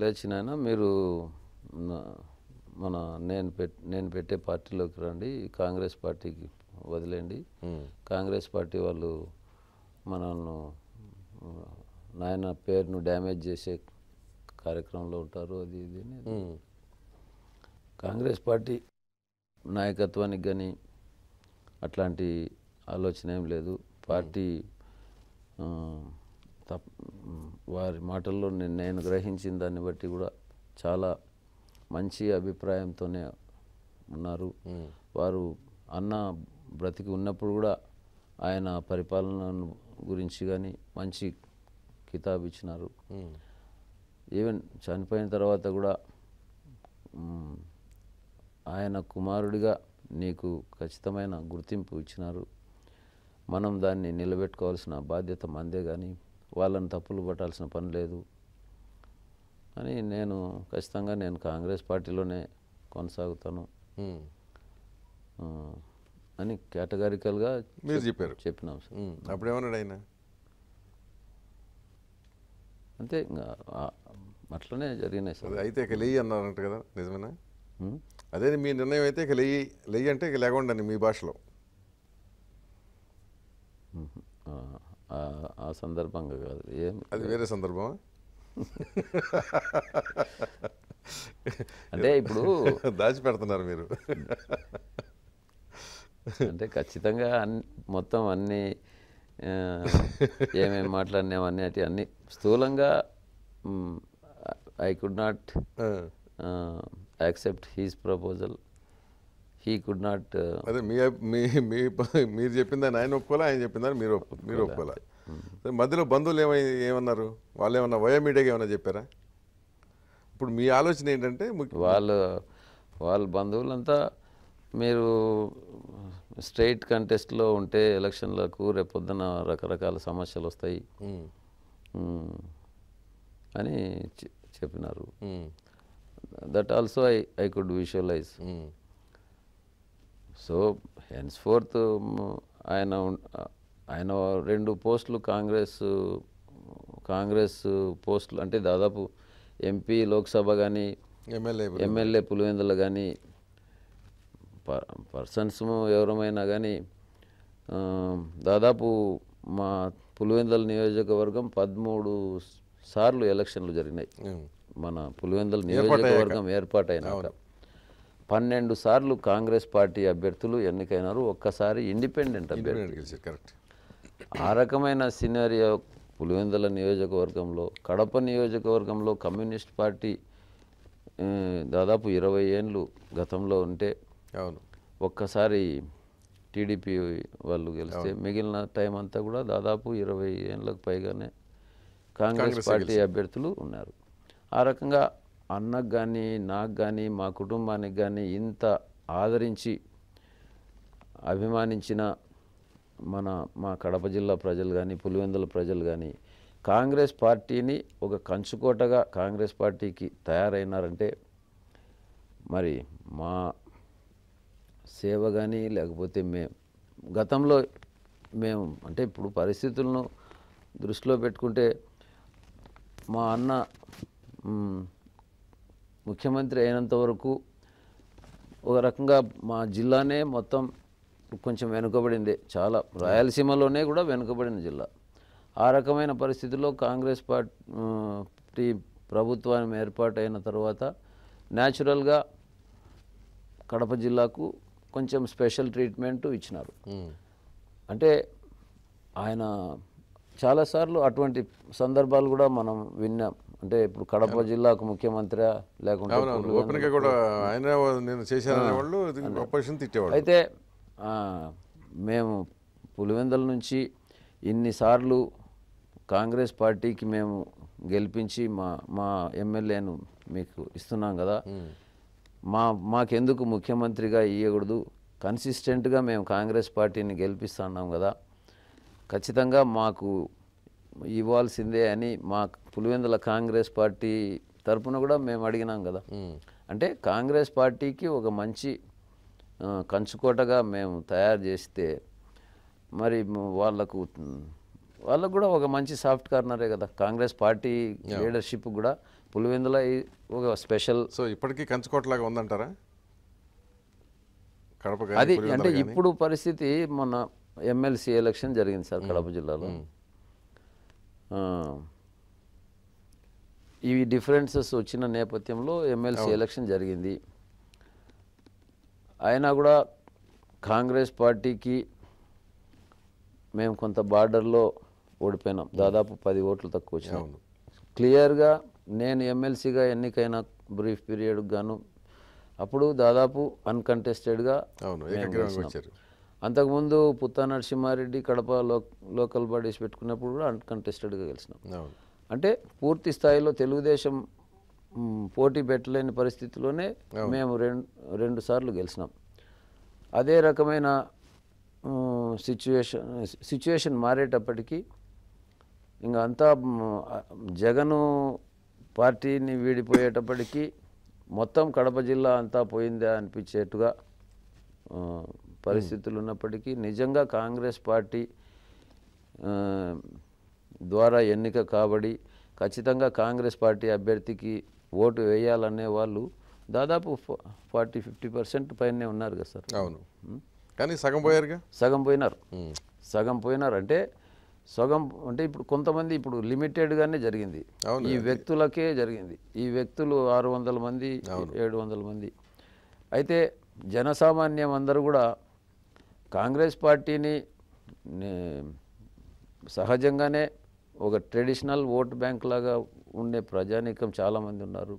లేచినాయన మీరు మన నేను పెట్ నేను పెట్టే పార్టీలోకి రండి కాంగ్రెస్ పార్టీకి వదిలేండి కాంగ్రెస్ పార్టీ వాళ్ళు మనల్ని నాయన పేరును డ్యామేజ్ చేసే కార్యక్రమంలో ఉంటారు అది ఇది కాంగ్రెస్ పార్టీ నాయకత్వానికి కానీ అట్లాంటి ఆలోచన ఏం లేదు పార్టీ వారి మాటల్లో నేను గ్రహించిన దాన్ని బట్టి కూడా చాలా మంచి అభిప్రాయంతోనే ఉన్నారు వారు అన్న బ్రతికి ఉన్నప్పుడు కూడా ఆయన పరిపాలన గురించి కానీ మంచి కితాబ్ ఇచ్చినారు ఈవెన్ చనిపోయిన తర్వాత కూడా ఆయన కుమారుడిగా నీకు ఖచ్చితమైన గుర్తింపు ఇచ్చినారు మనం దాన్ని నిలబెట్టుకోవాల్సిన బాధ్యత మందే కానీ వాళ్ళని తప్పులు పట్టాల్సిన పని లేదు అని నేను ఖచ్చితంగా నేను కాంగ్రెస్ పార్టీలోనే కొనసాగుతాను అని కేటగారికల్గా మీరు చెప్పారు చెప్పినాం సార్ అప్పుడు ఏమన్నాడు ఆయన అంతే ఇంకా అట్లనే జరిగినాయి సార్ అయితే ఇక లెయ్యి అన్నారంట కదా నిజమేనా అదే మీ నిర్ణయం అయితే ఇక లెయ్యి లెయ్యి అంటే ఇక లేకుండా మీ భాషలో ఆ సందర్భంగా కాదు ఏం అది వేరే సందర్భం అంటే ఇప్పుడు దాచిపెడుతున్నారు మీరు అంటే ఖచ్చితంగా అన్ని మొత్తం అన్నీ ఏమేమి మాట్లాడినామని అటు అన్ని స్థూలంగా I could not accept his proposal he could not అదే మీ మీ మీరు చెప్పిందని ఆయన ఒప్పుకోలే ఆయన చెప్పిందని మీరు ఒప్పు మీరు ఒప్పుకోలే మధ్యలో బంధువులు ఏమై ఏమన్నారు వాళ్ళు ఏమన్నా వయో మీడియాగా ఏమన్నా చెప్పారా ఇప్పుడు మీ ఆలోచన ఏంటంటే వాళ్ళు వాళ్ళ బంధువులంతా మీరు స్ట్రైట్ కంటెస్ట్లో ఉంటే ఎలక్షన్లకు రేపొద్దున రకరకాల సమస్యలు వస్తాయి అని చెప్పినారు that also I I could visualise so henceforth ఆయన ఆయన రెండు పోస్టులు కాంగ్రెస్ కాంగ్రెస్ పోస్టులు అంటే దాదాపు ఎంపీ లోక్సభ కానీ ఎమ్మెల్యే పులివెందులు కానీ పర్సన్స్ ఎవరమైనా కానీ దాదాపు మా పులివెందుల నియోజకవర్గం పదమూడు సార్లు ఎలక్షన్లు జరిగినాయి మన పులివెందుల నియోజకవర్గం ఏర్పాటైన పన్నెండు సార్లు కాంగ్రెస్ పార్టీ అభ్యర్థులు ఎన్నికైనారు ఒక్కసారి ఇండిపెండెంట్ అభ్యర్థి ఆ రకమైన సినారియో పులివెందుల నియోజకవర్గంలో కడప నియోజకవర్గంలో కమ్యూనిస్ట్ పార్టీ దాదాపు ఇరవై ఏళ్ళు గతంలో ఉంటే అవును ఒక్కసారి టీడీపీ వాళ్ళు గెలిస్తే మిగిలిన టైం అంతా కూడా దాదాపు ఇరవై ఏళ్ళకు పైగానే కాంగ్రెస్ పార్టీ అభ్యర్థులు ఉన్నారు ఆ రకంగా అన్నకు కానీ నాకు కానీ మా కుటుంబానికి కానీ ఇంత ఆదరించి అభిమానించిన మన మా కడప జిల్లా ప్రజలు కానీ పులివెందుల ప్రజలు కానీ కాంగ్రెస్ పార్టీని ఒక కంచుకోటగా కాంగ్రెస్ పార్టీకి తయారైనారంటే మరి మా సేవ కానీ లేకపోతే మేము గతంలో మేము అంటే ఇప్పుడు పరిస్థితులను దృష్టిలో పెట్టుకుంటే మా అన్న ముఖ్యమంత్రి అయినంత వరకు ఒక రకంగా మా జిల్లానే మొత్తం కొంచెం వెనుకబడింది చాలా రాయలసీమలోనే కూడా వెనుకబడిన జిల్లా ఆ రకమైన పరిస్థితుల్లో కాంగ్రెస్ పార్టీ ప్రభుత్వం ఏర్పాటైన తర్వాత న్యాచురల్గా కడప జిల్లాకు కొంచెం స్పెషల్ ట్రీట్మెంట్ ఇచ్చినారు అంటే ఆయన చాలాసార్లు అటువంటి సందర్భాలు కూడా మనం విన్నాం అంటే ఇప్పుడు కడప జిల్లాకు ముఖ్యమంత్రి లేకుండా అయితే మేము పులివెందల నుంచి ఇన్నిసార్లు కాంగ్రెస్ పార్టీకి మేము గెలిపించి మా మా ఎమ్మెల్యేను మీకు ఇస్తున్నాం కదా మా మాకెందుకు ముఖ్యమంత్రిగా ఇవ్వకూడదు కన్సిస్టెంట్గా మేము కాంగ్రెస్ పార్టీని గెలిపిస్తున్నాం కదా ఖచ్చితంగా మాకు ఇవ్వాల్సిందే అని మా పులివెందుల కాంగ్రెస్ పార్టీ తరపున కూడా మేము అడిగినాం కదా అంటే కాంగ్రెస్ పార్టీకి ఒక మంచి కంచుకోటగా మేము తయారు చేస్తే మరి వాళ్ళకు వాళ్ళకు కూడా ఒక మంచి సాఫ్ట్ కార్నరే కదా కాంగ్రెస్ పార్టీ లీడర్షిప్ కూడా పులివెందుల ఒక స్పెషల్ సో ఇప్పటికీ కంచుకోటలాగా ఉందంటారా కడప అది అంటే ఇప్పుడు పరిస్థితి మొన్న ఎమ్మెల్సీ ఎలక్షన్ జరిగింది సార్ కడప జిల్లాలో ఇవి డిఫరెన్సెస్ వచ్చిన నేపథ్యంలో ఎమ్మెల్సీ ఎలక్షన్ జరిగింది అయినా కూడా కాంగ్రెస్ పార్టీకి మేము కొంత బార్డర్లో ఓడిపోయినాం దాదాపు పది ఓట్లు తక్కువ వచ్చినాం క్లియర్గా నేను ఎమ్మెల్సీగా ఎన్నికైన బ్రీఫ్ పీరియడ్ గాను అప్పుడు దాదాపు అన్కంటెస్టెడ్గా అంతకుముందు పుత్తా నరసింహారెడ్డి కడప లోకల్ బాడీస్ పెట్టుకున్నప్పుడు కూడా అన్కంటెస్టెడ్గా గెలిచినాం అంటే పూర్తి స్థాయిలో తెలుగుదేశం పోటీ పెట్టలేని పరిస్థితిలోనే మేము రెండు రెండు సార్లు గెలిచినాం అదే రకమైన సిచ్యువేషన్ సిచ్యువేషన్ మారేటప్పటికీ ఇంకా అంతా జగను పార్టీని వీడిపోయేటప్పటికీ మొత్తం కడప జిల్లా అంతా పోయిందే అనిపించేట్టుగా పరిస్థితులు ఉన్నప్పటికీ నిజంగా కాంగ్రెస్ పార్టీ ద్వారా ఎన్నిక కాబడి ఖచ్చితంగా కాంగ్రెస్ పార్టీ అభ్యర్థికి ఓటు వేయాలనే వాళ్ళు దాదాపు ఫార్టీ ఫిఫ్టీ పర్సెంట్ పైనే ఉన్నారు కదా సార్ అవును కానీ సగం పోయారుగా సగం పోయినారు సగం పోయినారు అంటే సగం అంటే ఇప్పుడు కొంతమంది ఇప్పుడు లిమిటెడ్గానే జరిగింది ఈ వ్యక్తులకే జరిగింది ఈ వ్యక్తులు ఆరు వందల మంది ఏడు వందల మంది అయితే జనసామాన్యం అందరూ కూడా కాంగ్రెస్ పార్టీని సహజంగానే ఒక ట్రెడిషనల్ ఓట్ బ్యాంక్ లాగా ఉండే ప్రజానీకం చాలామంది ఉన్నారు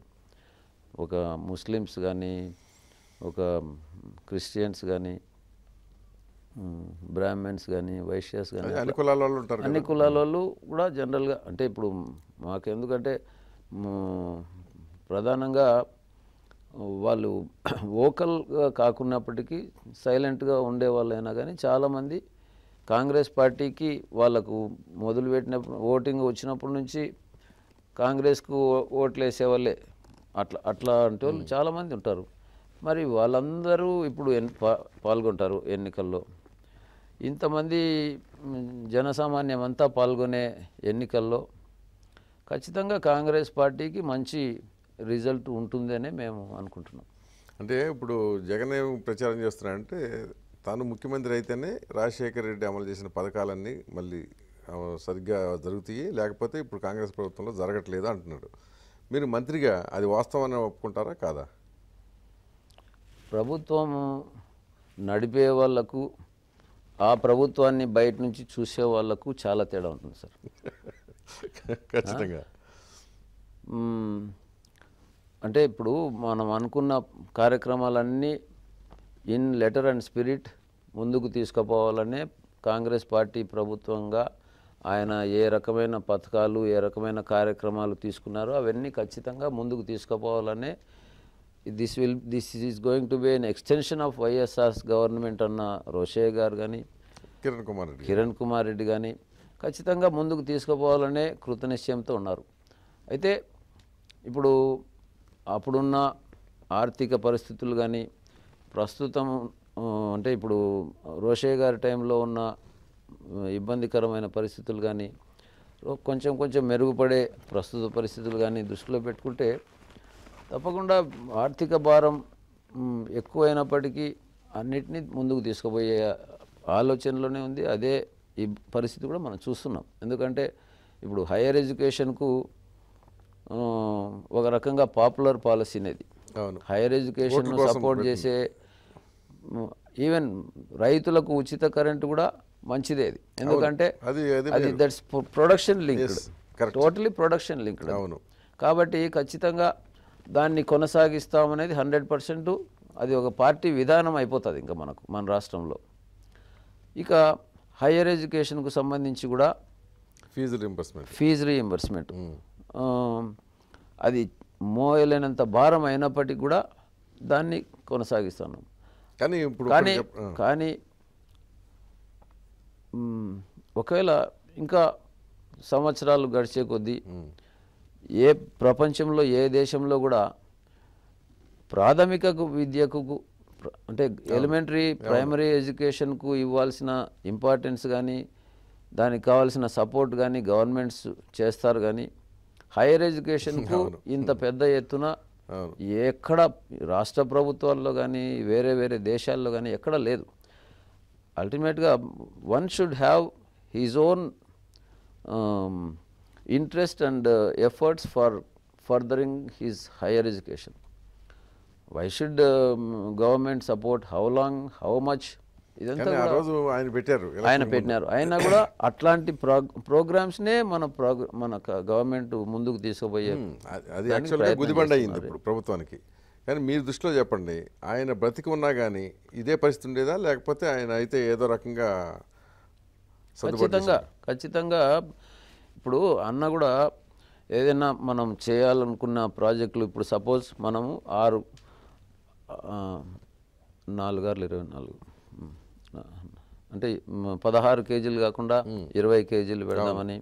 ఒక ముస్లిమ్స్ కానీ ఒక క్రిస్టియన్స్ కానీ బ్రాహ్మణ్స్ కానీ వైశ్యాస్ కానీ అన్ని కులాల వాళ్ళు ఉంటారు అన్ని కులాల వాళ్ళు కూడా జనరల్గా అంటే ఇప్పుడు మాకు ఎందుకంటే ప్రధానంగా వాళ్ళు ఓకల్గా కాకున్నప్పటికీ సైలెంట్గా ఉండేవాళ్ళైనా కానీ చాలామంది కాంగ్రెస్ పార్టీకి వాళ్ళకు మొదలుపెట్టినప్పుడు ఓటింగ్ వచ్చినప్పటి నుంచి కాంగ్రెస్కు ఓట్లు వేసేవాళ్ళే అట్లా అట్లా అంటే వాళ్ళు చాలామంది ఉంటారు మరి వాళ్ళందరూ ఇప్పుడు పాల్గొంటారు ఎన్నికల్లో ఇంతమంది జనసామాన్యం అంతా పాల్గొనే ఎన్నికల్లో ఖచ్చితంగా కాంగ్రెస్ పార్టీకి మంచి రిజల్ట్ ఉంటుందనే మేము అనుకుంటున్నాం అంటే ఇప్పుడు జగన్ ఏం ప్రచారం చేస్తున్నారంటే తాను ముఖ్యమంత్రి అయితేనే రాజశేఖర రెడ్డి అమలు చేసిన పథకాలన్నీ మళ్ళీ సరిగ్గా జరుగుతాయి లేకపోతే ఇప్పుడు కాంగ్రెస్ ప్రభుత్వంలో జరగట్లేదు అంటున్నాడు మీరు మంత్రిగా అది వాస్తవాన్ని ఒప్పుకుంటారా కాదా ప్రభుత్వం నడిపే వాళ్లకు ఆ ప్రభుత్వాన్ని బయట నుంచి చూసే వాళ్ళకు చాలా తేడా ఉంటుంది సార్ ఖచ్చితంగా అంటే ఇప్పుడు మనం అనుకున్న కార్యక్రమాలన్నీ ఇన్ లెటర్ అండ్ స్పిరిట్ ముందుకు తీసుకుపోవాలనే కాంగ్రెస్ పార్టీ ప్రభుత్వంగా ఆయన ఏ రకమైన పథకాలు ఏ రకమైన కార్యక్రమాలు తీసుకున్నారో అవన్నీ ఖచ్చితంగా ముందుకు తీసుకుపోవాలనే this will this is going to be an extension of YSR government అన్న రోషయ్య గారు కానీ కిరణ్ కుమార్ రెడ్డి కిరణ్ కుమార్ రెడ్డి కానీ ఖచ్చితంగా ముందుకు తీసుకుపోవాలనే కృతనిశ్చయంతో ఉన్నారు అయితే ఇప్పుడు అప్పుడున్న ఆర్థిక పరిస్థితులు కానీ ప్రస్తుతం అంటే ఇప్పుడు రోషయ్య గారి టైంలో ఉన్న ఇబ్బందికరమైన పరిస్థితులు కానీ కొంచెం కొంచెం మెరుగుపడే ప్రస్తుత పరిస్థితులు కానీ దృష్టిలో పెట్టుకుంటే తప్పకుండా ఆర్థిక భారం ఎక్కువైనప్పటికీ అన్నిటినీ ముందుకు తీసుకుపోయే ఆలోచనలోనే ఉంది అదే ఈ పరిస్థితి కూడా మనం చూస్తున్నాం ఎందుకంటే ఇప్పుడు హైయర్ ఎడ్యుకేషన్కు ఒక రకంగా పాపులర్ పాలసీ అనేది హైయర్ ఎడ్యుకేషన్ను సపోర్ట్ చేసే ఈవెన్ రైతులకు ఉచిత కరెంటు కూడా మంచిదే అది ఎందుకంటే అది that's production linked totally production linked అవును కాబట్టి ఖచ్చితంగా దాన్ని కొనసాగిస్తామనేది హండ్రెడ్ పర్సెంట్ అది ఒక పార్టీ విధానం అయిపోతుంది ఇంకా మనకు మన రాష్ట్రంలో ఇక హయ్యర్ ఎడ్యుకేషన్కు సంబంధించి కూడా ఫీజు రీఎంబర్స్మెంట్ ఫీజు రీఎంబర్స్మెంట్ అది మోయలేనంత భారం అయినప్పటికీ కూడా దాన్ని కొనసాగిస్తాను కానీ ఇప్పుడు కానీ కానీ ఒకవేళ ఇంకా సంవత్సరాలు గడిచే కొద్దీ ఏ ప్రపంచంలో ఏ దేశంలో కూడా ప్రాథమిక విద్యకు అంటే ఎలిమెంటరీ ప్రైమరీ ఎడ్యుకేషన్కు ఇవ్వాల్సిన ఇంపార్టెన్స్ కానీ దానికి కావాల్సిన సపోర్ట్ కానీ గవర్నమెంట్స్ చేస్తారు కానీ హైయర్ ఎడ్యుకేషన్కు ఇంత పెద్ద ఎత్తున ఎక్కడ రాష్ట్ర ప్రభుత్వాల్లో కానీ వేరే వేరే దేశాల్లో కానీ ఎక్కడ లేదు అల్టిమేట్గా one should have his own interest and uh, efforts for furthering his higher education. Why should um, government support how long, how much? ఇదంతా రోజు ఆయన పెట్టారు ఆయన పెట్టినారు ఆయన కూడా అట్లాంటి ప్రోగ్రామ్స్ ప్రోగ్రామ్స్నే మన మన గవర్నమెంట్ ముందుకు తీసుకుపోయే అది యాక్చువల్గా గుదిబండ అయింది ఇప్పుడు ప్రభుత్వానికి కానీ మీరు దృష్టిలో చెప్పండి ఆయన బ్రతికి ఉన్నా కానీ ఇదే పరిస్థితి ఉండేదా లేకపోతే ఆయన అయితే ఏదో రకంగా ఖచ్చితంగా ఖచ్చితంగా ఇప్పుడు అన్న కూడా ఏదైనా మనం చేయాలనుకున్న ప్రాజెక్టులు ఇప్పుడు సపోజ్ మనము ఆరు నాలుగు ఆరు ఇరవై నాలుగు అంటే పదహారు కేజీలు కాకుండా ఇరవై కేజీలు పెడదామని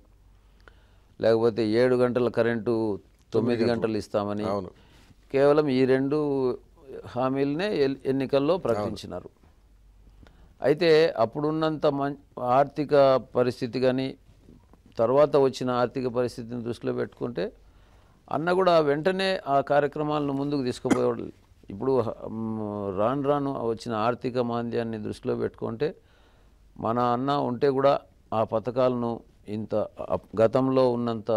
లేకపోతే ఏడు గంటల కరెంటు తొమ్మిది గంటలు ఇస్తామని కేవలం ఈ రెండు హామీలనే ఎన్నికల్లో ప్రకటించినారు అయితే అప్పుడున్నంత ఆర్థిక పరిస్థితి కానీ తర్వాత వచ్చిన ఆర్థిక పరిస్థితిని దృష్టిలో పెట్టుకుంటే అన్న కూడా వెంటనే ఆ కార్యక్రమాలను ముందుకు తీసుకుపోయేవాడు ఇప్పుడు రాను రాను వచ్చిన ఆర్థిక మాంద్యాన్ని దృష్టిలో పెట్టుకుంటే మన అన్న ఉంటే కూడా ఆ పథకాలను ఇంత గతంలో ఉన్నంత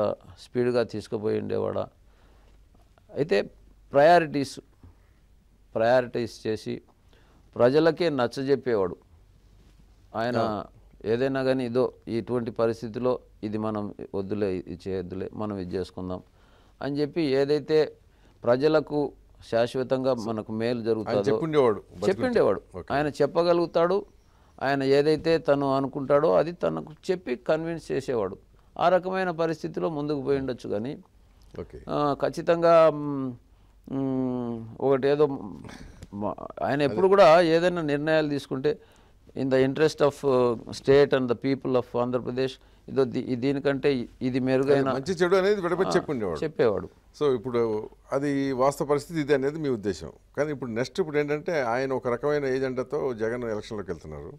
స్పీడ్గా తీసుకుపోయి ఉండేవాడా అయితే ప్రయారిటీస్ ప్రయారిటైజ్ చేసి ప్రజలకే నచ్చజెప్పేవాడు ఆయన ఏదైనా కానీ ఇదో ఇటువంటి పరిస్థితిలో ఇది మనం వద్దులే ఇది చేయొద్దులే మనం ఇది చేసుకుందాం అని చెప్పి ఏదైతే ప్రజలకు శాశ్వతంగా మనకు మేలు జరుగుతుందో చెప్పిండేవాడు చెప్పిండేవాడు ఆయన చెప్పగలుగుతాడు ఆయన ఏదైతే తను అనుకుంటాడో అది తనకు చెప్పి కన్విన్స్ చేసేవాడు ఆ రకమైన పరిస్థితిలో ముందుకు పోయి ఉండొచ్చు కానీ ఖచ్చితంగా ఒకటి ఏదో ఆయన ఎప్పుడు కూడా ఏదైనా నిర్ణయాలు తీసుకుంటే in the interest of state and the people of Andhra Pradesh ఇదో దీనికంటే ఇది మెరుగైన మంచి చెడు అనేది విడపచ్చి చెప్పేవాడు సో ఇప్పుడు అది వాస్తవ పరిస్థితి ఇది అనేది మీ ఉద్దేశం కానీ ఇప్పుడు నెక్స్ట్ ఇప్పుడు ఏంటంటే ఆయన ఒక రకమైన ఏజెండాతో జగన్ ఎలక్షన్లోకి వెళ్తున్నారు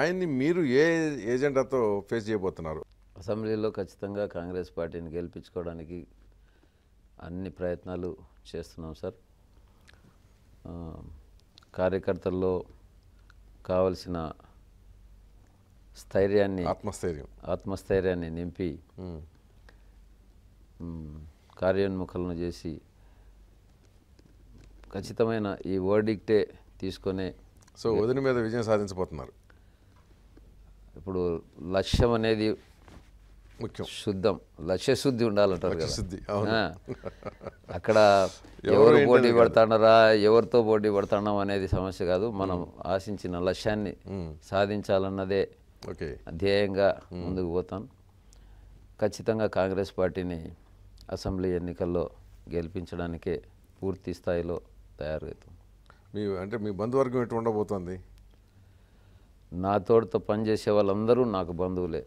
ఆయన్ని మీరు ఏ ఏజెండాతో ఫేస్ చేయబోతున్నారు అసెంబ్లీలో ఖచ్చితంగా కాంగ్రెస్ పార్టీని గెలిపించుకోవడానికి అన్ని ప్రయత్నాలు చేస్తున్నాం సార్ కార్యకర్తల్లో కావలసిన స్థైర్యాన్ని ఆత్మస్థైర్యం ఆత్మస్థైర్యాన్ని నింపి కార్యోన్ముఖలను చేసి ఖచ్చితమైన ఈ వర్డిక్టే తీసుకునే సో వదిన మీద విజయం సాధించబోతున్నారు ఇప్పుడు లక్ష్యం అనేది ముఖ్యం శుద్ధం లక్ష్య శుద్ధి ఉండాలంటారు కదా అక్కడ ఎవరు పోటీ పడతానరా ఎవరితో పోటీ పడతాం అనేది సమస్య కాదు మనం ఆశించిన లక్ష్యాన్ని సాధించాలన్నదే ధ్యేయంగా ముందుకు పోతాను ఖచ్చితంగా కాంగ్రెస్ పార్టీని అసెంబ్లీ ఎన్నికల్లో గెలిపించడానికే పూర్తి స్థాయిలో తయారవుతాం మీ అంటే మీ బంధువర్గం ఎటు ఉండబోతుంది నాతోడితో పనిచేసే వాళ్ళందరూ నాకు బంధువులే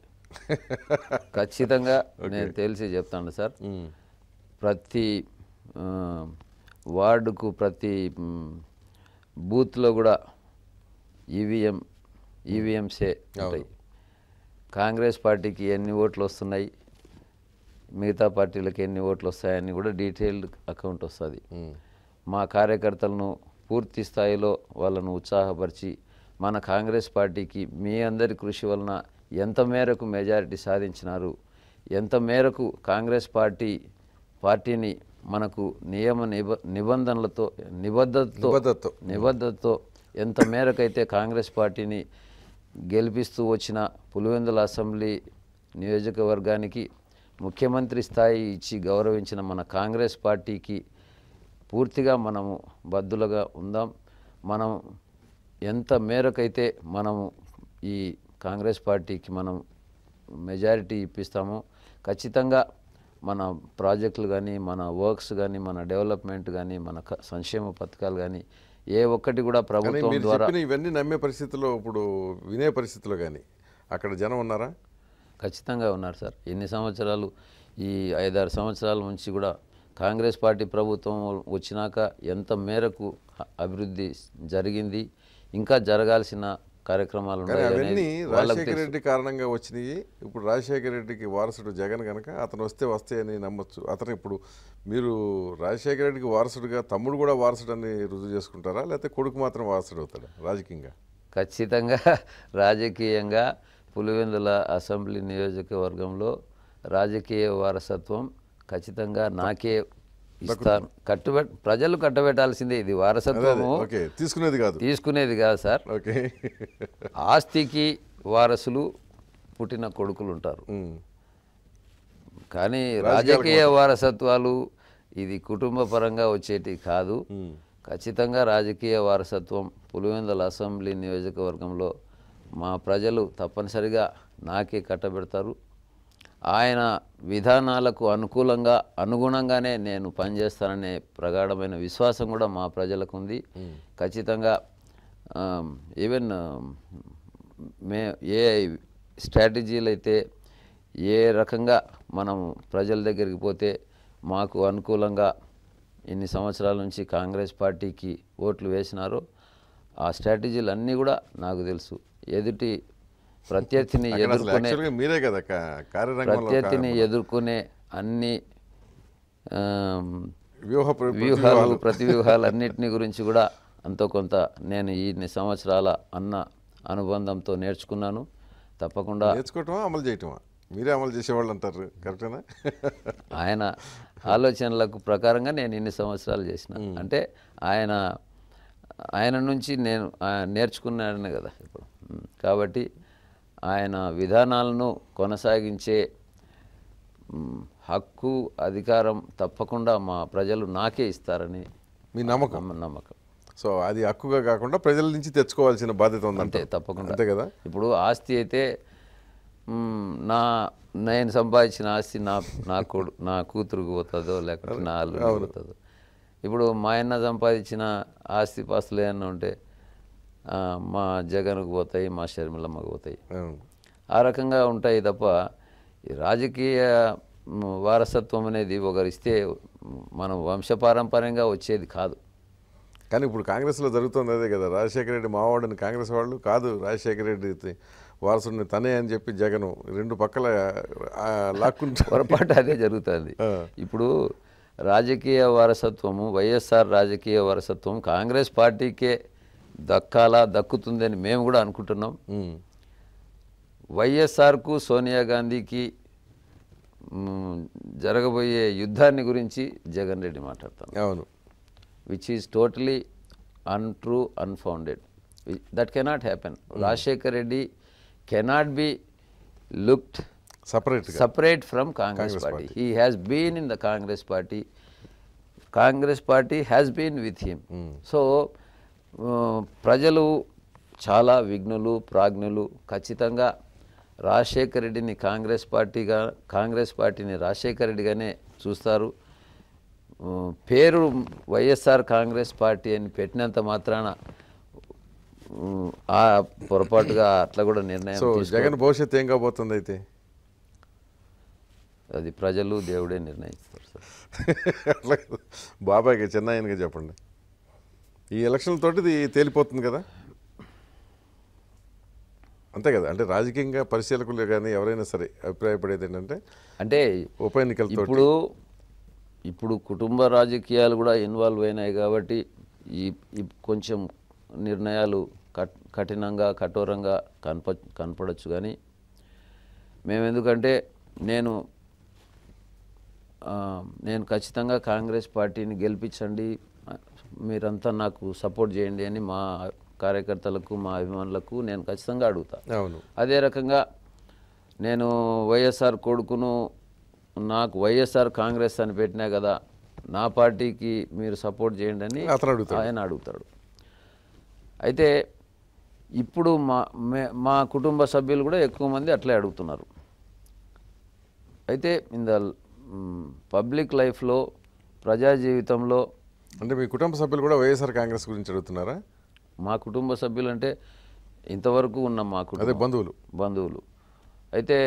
ఖచ్చితంగా నేను తెలిసి చెప్తాను సార్ ప్రతి వార్డుకు ప్రతి బూత్లో కూడా ఈవీఎం ఈవీఎంసే ఉంటాయి కాంగ్రెస్ పార్టీకి ఎన్ని ఓట్లు వస్తున్నాయి మిగతా పార్టీలకు ఎన్ని ఓట్లు వస్తాయని కూడా డీటెయిల్డ్ అకౌంట్ వస్తుంది మా కార్యకర్తలను పూర్తి స్థాయిలో వాళ్ళను ఉత్సాహపరిచి మన కాంగ్రెస్ పార్టీకి మీ అందరి కృషి వలన ఎంత మేరకు మెజారిటీ సాధించినారు ఎంత మేరకు కాంగ్రెస్ పార్టీ పార్టీని మనకు నియమ నిబ నిబంధనలతో నిబద్ధతతో నిబద్ధతతో ఎంత మేరకైతే కాంగ్రెస్ పార్టీని గెలిపిస్తూ వచ్చిన పులివెందుల అసెంబ్లీ నియోజకవర్గానికి ముఖ్యమంత్రి స్థాయి ఇచ్చి గౌరవించిన మన కాంగ్రెస్ పార్టీకి పూర్తిగా మనము బద్దులుగా ఉందాం మనం ఎంత మేరకైతే మనము ఈ కాంగ్రెస్ పార్టీకి మనం మెజారిటీ ఇప్పిస్తాము ఖచ్చితంగా మన ప్రాజెక్టులు కానీ మన వర్క్స్ కానీ మన డెవలప్మెంట్ కానీ మన సంక్షేమ పథకాలు కానీ ఏ ఒక్కటి కూడా ప్రభుత్వం ద్వారా ఇవన్నీ నమ్మే పరిస్థితుల్లో ఇప్పుడు వినే పరిస్థితుల్లో కానీ అక్కడ జనం ఉన్నారా ఖచ్చితంగా ఉన్నారు సార్ ఎన్ని సంవత్సరాలు ఈ ఐదారు సంవత్సరాల నుంచి కూడా కాంగ్రెస్ పార్టీ ప్రభుత్వం వచ్చినాక ఎంత మేరకు అభివృద్ధి జరిగింది ఇంకా జరగాల్సిన కార్యక్రమాలు అవన్నీ రాజశేఖర రెడ్డి కారణంగా వచ్చినాయి ఇప్పుడు రాజశేఖర రెడ్డికి వారసుడు జగన్ కనుక అతను వస్తే వస్తాయని నమ్మొచ్చు అతను ఇప్పుడు మీరు రాజశేఖర రెడ్డికి వారసుడుగా తమ్ముడు కూడా వారసుడు అని రుజువు చేసుకుంటారా లేకపోతే కొడుకు మాత్రం వారసుడు అవుతాడు రాజకీయంగా ఖచ్చితంగా రాజకీయంగా పులివెందుల అసెంబ్లీ నియోజకవర్గంలో రాజకీయ వారసత్వం ఖచ్చితంగా నాకే ఇస్తాను కట్టుబెట్ ప్రజలు కట్టబెట్టాల్సిందే ఇది వారసత్వము తీసుకునేది కాదు తీసుకునేది కాదు సార్ ఆస్తికి వారసులు పుట్టిన కొడుకులు ఉంటారు కానీ రాజకీయ వారసత్వాలు ఇది కుటుంబ పరంగా వచ్చేటి కాదు ఖచ్చితంగా రాజకీయ వారసత్వం పులివెందుల అసెంబ్లీ నియోజకవర్గంలో మా ప్రజలు తప్పనిసరిగా నాకే కట్టబెడతారు ఆయన విధానాలకు అనుకూలంగా అనుగుణంగానే నేను పనిచేస్తాననే ప్రగాఢమైన విశ్వాసం కూడా మా ప్రజలకు ఉంది ఖచ్చితంగా ఈవెన్ మే ఏ స్ట్రాటజీలు అయితే ఏ రకంగా మనం ప్రజల దగ్గరికి పోతే మాకు అనుకూలంగా ఇన్ని సంవత్సరాల నుంచి కాంగ్రెస్ పార్టీకి ఓట్లు వేసినారో ఆ స్ట్రాటజీలు అన్నీ కూడా నాకు తెలుసు ఎదుటి ప్రత్యర్థిని ఎదుర్కొనే మీరే కదా ప్రత్యర్థిని ఎదుర్కొనే అన్ని వ్యూహ వ్యూహాలు ప్రతి వ్యూహాలు అన్నింటినీ గురించి కూడా అంతో కొంత నేను ఇన్ని సంవత్సరాల అన్న అనుబంధంతో నేర్చుకున్నాను తప్పకుండా నేర్చుకోవటమా అమలు చేయటమా మీరే అమలు చేసేవాళ్ళు అంటారు కరెక్టేనా ఆయన ఆలోచనలకు ప్రకారంగా నేను ఇన్ని సంవత్సరాలు చేసిన అంటే ఆయన ఆయన నుంచి నేను నేర్చుకున్నాను కదా ఇప్పుడు కాబట్టి ఆయన విధానాలను కొనసాగించే హక్కు అధికారం తప్పకుండా మా ప్రజలు నాకే ఇస్తారని మీ నమ్మకం నమ్మకం సో అది హక్కుగా కాకుండా ప్రజల నుంచి తెచ్చుకోవాల్సిన బాధ్యత ఉంది అంతే తప్పకుండా అంతే కదా ఇప్పుడు ఆస్తి అయితే నా నేను సంపాదించిన ఆస్తి నా నా కొడు నా కూతురుకు పోతుందో లేకపోతే నా అల్లుడికి పోతుందో ఇప్పుడు మా ఆయన సంపాదించిన ఆస్తి పాస్తులు ఏమన్నా ఉంటే మా జగన్కు పోతాయి మా షర్మిలమ్మకు పోతాయి ఆ రకంగా ఉంటాయి తప్ప రాజకీయ వారసత్వం అనేది ఒకరిస్తే మనం వంశపారంపర్యంగా వచ్చేది కాదు కానీ ఇప్పుడు కాంగ్రెస్లో జరుగుతుంది అదే కదా రాజశేఖర రెడ్డి మావాడని కాంగ్రెస్ వాళ్ళు కాదు రాజశేఖర రెడ్డి వారసుడిని తనే అని చెప్పి జగన్ రెండు పక్కల లాక్కుంటే పొరపాటు అదే జరుగుతుంది ఇప్పుడు రాజకీయ వారసత్వము వైఎస్ఆర్ రాజకీయ వారసత్వం కాంగ్రెస్ పార్టీకే దక్కాలా దక్కుతుందని మేము కూడా అనుకుంటున్నాం వైఎస్ఆర్కు సోనియా గాంధీకి జరగబోయే యుద్ధాన్ని గురించి జగన్ రెడ్డి మాట్లాడతాం అవును which is totally untrue unfounded that cannot happen Rajasekhar Reddy cannot be looked separate separate from Congress party he has been in the Congress party Congress party has been with him so ప్రజలు చాలా విఘ్నులు ప్రాజ్ఞులు ఖచ్చితంగా రాజశేఖర రెడ్డిని కాంగ్రెస్ పార్టీగా కాంగ్రెస్ పార్టీని రాజశేఖర రెడ్డిగానే చూస్తారు పేరు వైఎస్ఆర్ కాంగ్రెస్ పార్టీ అని పెట్టినంత మాత్రాన ఆ పొరపాటుగా అట్లా కూడా నిర్ణయం జగన్ భవిష్యత్తు ఏం కాబోతుంది అయితే అది ప్రజలు దేవుడే నిర్ణయిస్తారు సార్ బాబాయ్ చిన్న చెప్పండి ఈ ఎలక్షన్లతో ఇది తేలిపోతుంది కదా అంతే కదా అంటే రాజకీయంగా పరిశీలకులు కానీ ఎవరైనా సరే అభిప్రాయపడేది ఏంటంటే అంటే ఉప ఎన్నికలు ఇప్పుడు ఇప్పుడు కుటుంబ రాజకీయాలు కూడా ఇన్వాల్వ్ అయినాయి కాబట్టి ఈ కొంచెం నిర్ణయాలు కఠినంగా కఠోరంగా కనప కనపడచ్చు కానీ మేము ఎందుకంటే నేను నేను ఖచ్చితంగా కాంగ్రెస్ పార్టీని గెలిపించండి మీరంతా నాకు సపోర్ట్ చేయండి అని మా కార్యకర్తలకు మా అభిమానులకు నేను ఖచ్చితంగా అడుగుతా అవును అదే రకంగా నేను వైఎస్ఆర్ కొడుకును నాకు వైఎస్ఆర్ కాంగ్రెస్ అని పెట్టినా కదా నా పార్టీకి మీరు సపోర్ట్ చేయండి అని ఆయన అడుగుతాడు అయితే ఇప్పుడు మా మా కుటుంబ సభ్యులు కూడా ఎక్కువ మంది అట్లే అడుగుతున్నారు అయితే ఇన్ ద పబ్లిక్ లైఫ్లో ప్రజా జీవితంలో అంటే మీ కుటుంబ సభ్యులు కూడా వైఎస్ఆర్ కాంగ్రెస్ గురించి అడుగుతున్నారా మా కుటుంబ సభ్యులు అంటే ఇంతవరకు ఉన్న మా అదే బంధువులు బంధువులు అయితే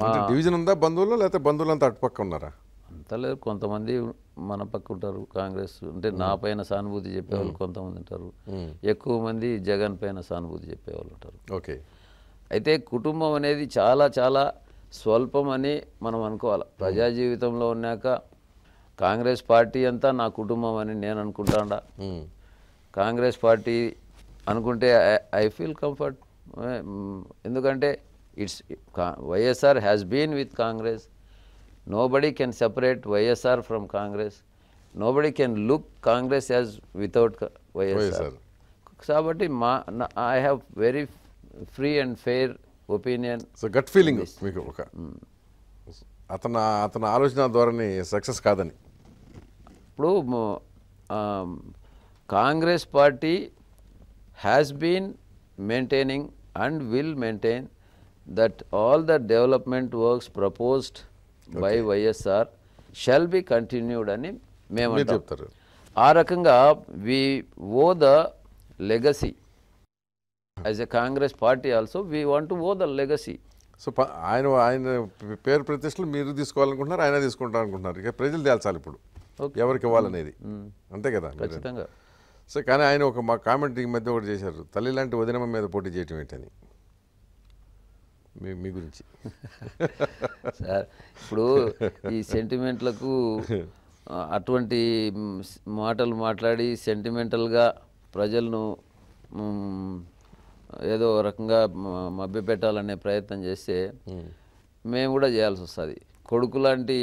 మా డివిజన్ ఉందా బంధువులు లేకపోతే బంధువులు అంతా అటుపక్క ఉన్నారా అంతా లేదు కొంతమంది మన పక్క ఉంటారు కాంగ్రెస్ అంటే నా పైన సానుభూతి చెప్పేవాళ్ళు కొంతమంది ఉంటారు ఎక్కువ మంది జగన్ పైన సానుభూతి చెప్పేవాళ్ళు ఉంటారు ఓకే అయితే కుటుంబం అనేది చాలా చాలా స్వల్పం అని మనం అనుకోవాలి ప్రజా జీవితంలో ఉన్నాక కాంగ్రెస్ పార్టీ అంతా నా కుటుంబం అని నేను అనుకుంటాడా కాంగ్రెస్ పార్టీ అనుకుంటే ఐ ఫీల్ కంఫర్ట్ ఎందుకంటే it's YSR has been with Congress no body can separate YSR from Congress no body can look Congress as without YSR కాబట్టి మా I have very free and fair opinion gut feeling మీకు ఒక అతను అతని ఆలోచన ద్వారానే సక్సెస్ కాదని ఇప్పుడు Congress party has been maintaining and will maintain that all the development works proposed by YSR shell shall continued అని మేము చెప్తారు ఆ రకంగా we owe the legacy as a Congress party also we want owe the legacy so ఆయన ఆయన పేరు ప్రతిష్టలు మీరు తీసుకోవాలనుకుంటున్నారు ఆయన తీసుకుంటారు అనుకుంటున్నారు ఇక ప్రజలు తేల్చాలి ఇప్పుడు ఎవరికి ఇవ్వాలనేది అంతే కదా ఖచ్చితంగా సో కానీ ఆయన ఒక మా కామెంట్ ఈ మధ్య ఒకటి చేశారు తల్లి లాంటి వదినమ్మ మీద పోటీ చేయటం ఏంటని మీ గురించి సార్ ఇప్పుడు ఈ సెంటిమెంట్లకు అటువంటి మాటలు మాట్లాడి సెంటిమెంటల్గా ప్రజలను ఏదో రకంగా మభ్యపెట్టాలనే ప్రయత్నం చేస్తే మేము కూడా చేయాల్సి వస్తుంది కొడుకు లాంటి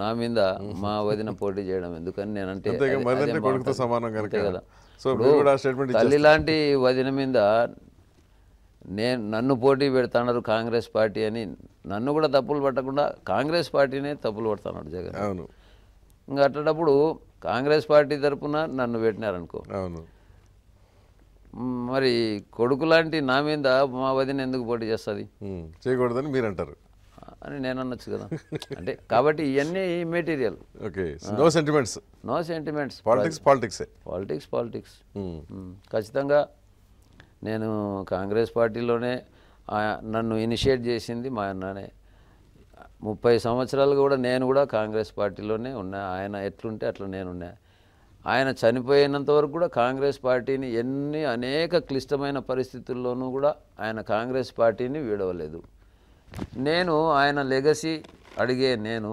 నా మీద మా వదిన పోటీ చేయడం ఎందుకని నేనంటే సమానం తల్లి లాంటి వదిన మీద నేను నన్ను పోటీ పెడతాడు కాంగ్రెస్ పార్టీ అని నన్ను కూడా తప్పులు పట్టకుండా కాంగ్రెస్ పార్టీనే తప్పులు పడుతున్నాడు జగన్ ఇంకా అట్టేటప్పుడు కాంగ్రెస్ పార్టీ తరపున నన్ను పెట్టినారనుకో మరి కొడుకు లాంటి నా మీద మా వదిన ఎందుకు పోటీ చేస్తుంది చేయకూడదని మీరు అంటారు అని నేను అనొచ్చు కదా అంటే కాబట్టి ఇవన్నీ material okay no sentiments no sentiments politics politics politics politics ఖచ్చితంగా నేను కాంగ్రెస్ పార్టీలోనే నన్ను ఇనిషియేట్ చేసింది మా అన్ననే ముప్పై సంవత్సరాలు కూడా నేను కూడా కాంగ్రెస్ పార్టీలోనే ఉన్నా ఆయన ఎట్లుంటే అట్లా నేనున్నా ఆయన చనిపోయినంత వరకు కూడా కాంగ్రెస్ పార్టీని ఎన్ని అనేక క్లిష్టమైన పరిస్థితుల్లోనూ కూడా ఆయన కాంగ్రెస్ పార్టీని వీడవలేదు నేను ఆయన లెగసీ అడిగే నేను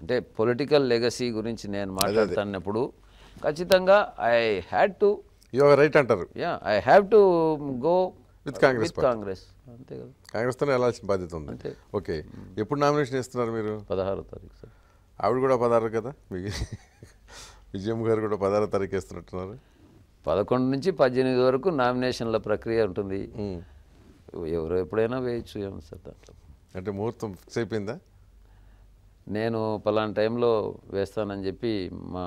అంటే పొలిటికల్ లెగసీ గురించి నేను మాట్లాడుతున్నప్పుడు ఖచ్చితంగా ఐ హ్యాడ్ టు రైట్ అంటారు I have to go with Congress Congress అంతే కదా కాంగ్రెస్ తోనే వెళ్ళాల్సిన బాధ్యత ఉంది అంతే ఓకే hmm. ఎప్పుడు నామినేషన్ ఇస్తున్నారు మీరు పదహారో తారీఖు సార్ ఆవిడ కూడా పదహారు కదా మీ విజయం గారు కూడా పదహారో తారీఖు ఇస్తున్నట్టున్నారు పదకొండు నుంచి పద్దెనిమిది వరకు నామినేషన్ల ప్రక్రియ ఉంటుంది hmm. ఎవరు ఎప్పుడైనా వేయచ్చు సార్ దాంట్లో అంటే ముహూర్తం ఫిక్స్ అయిపోయిందా నేను పలానా టైంలో వేస్తానని చెప్పి మా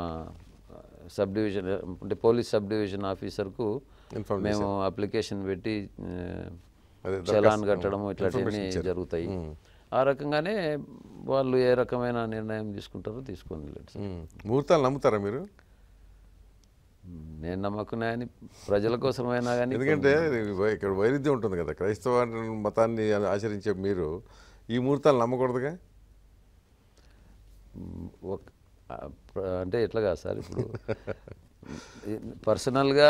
సబ్ డివిజన్ అంటే పోలీస్ సబ్ డివిజన్ ఆఫీసర్కు మేము అప్లికేషన్ పెట్టి చలాన్ కట్టడం ఇట్లాంటివి జరుగుతాయి ఆ రకంగానే వాళ్ళు ఏ రకమైన నిర్ణయం తీసుకుంటారో తీసుకొని ముహూర్తాలు నమ్ముతారా మీరు నేను నమ్మకున్నాయని ప్రజల కోసమైనా కానీ ఎందుకంటే ఇక్కడ వైరుధ్యం ఉంటుంది కదా క్రైస్తవ మతాన్ని ఆచరించే మీరు ఈ ముహూర్తాలు నమ్మకూడదుగా అంటే ఎట్లా కాదు సార్ ఇప్పుడు పర్సనల్గా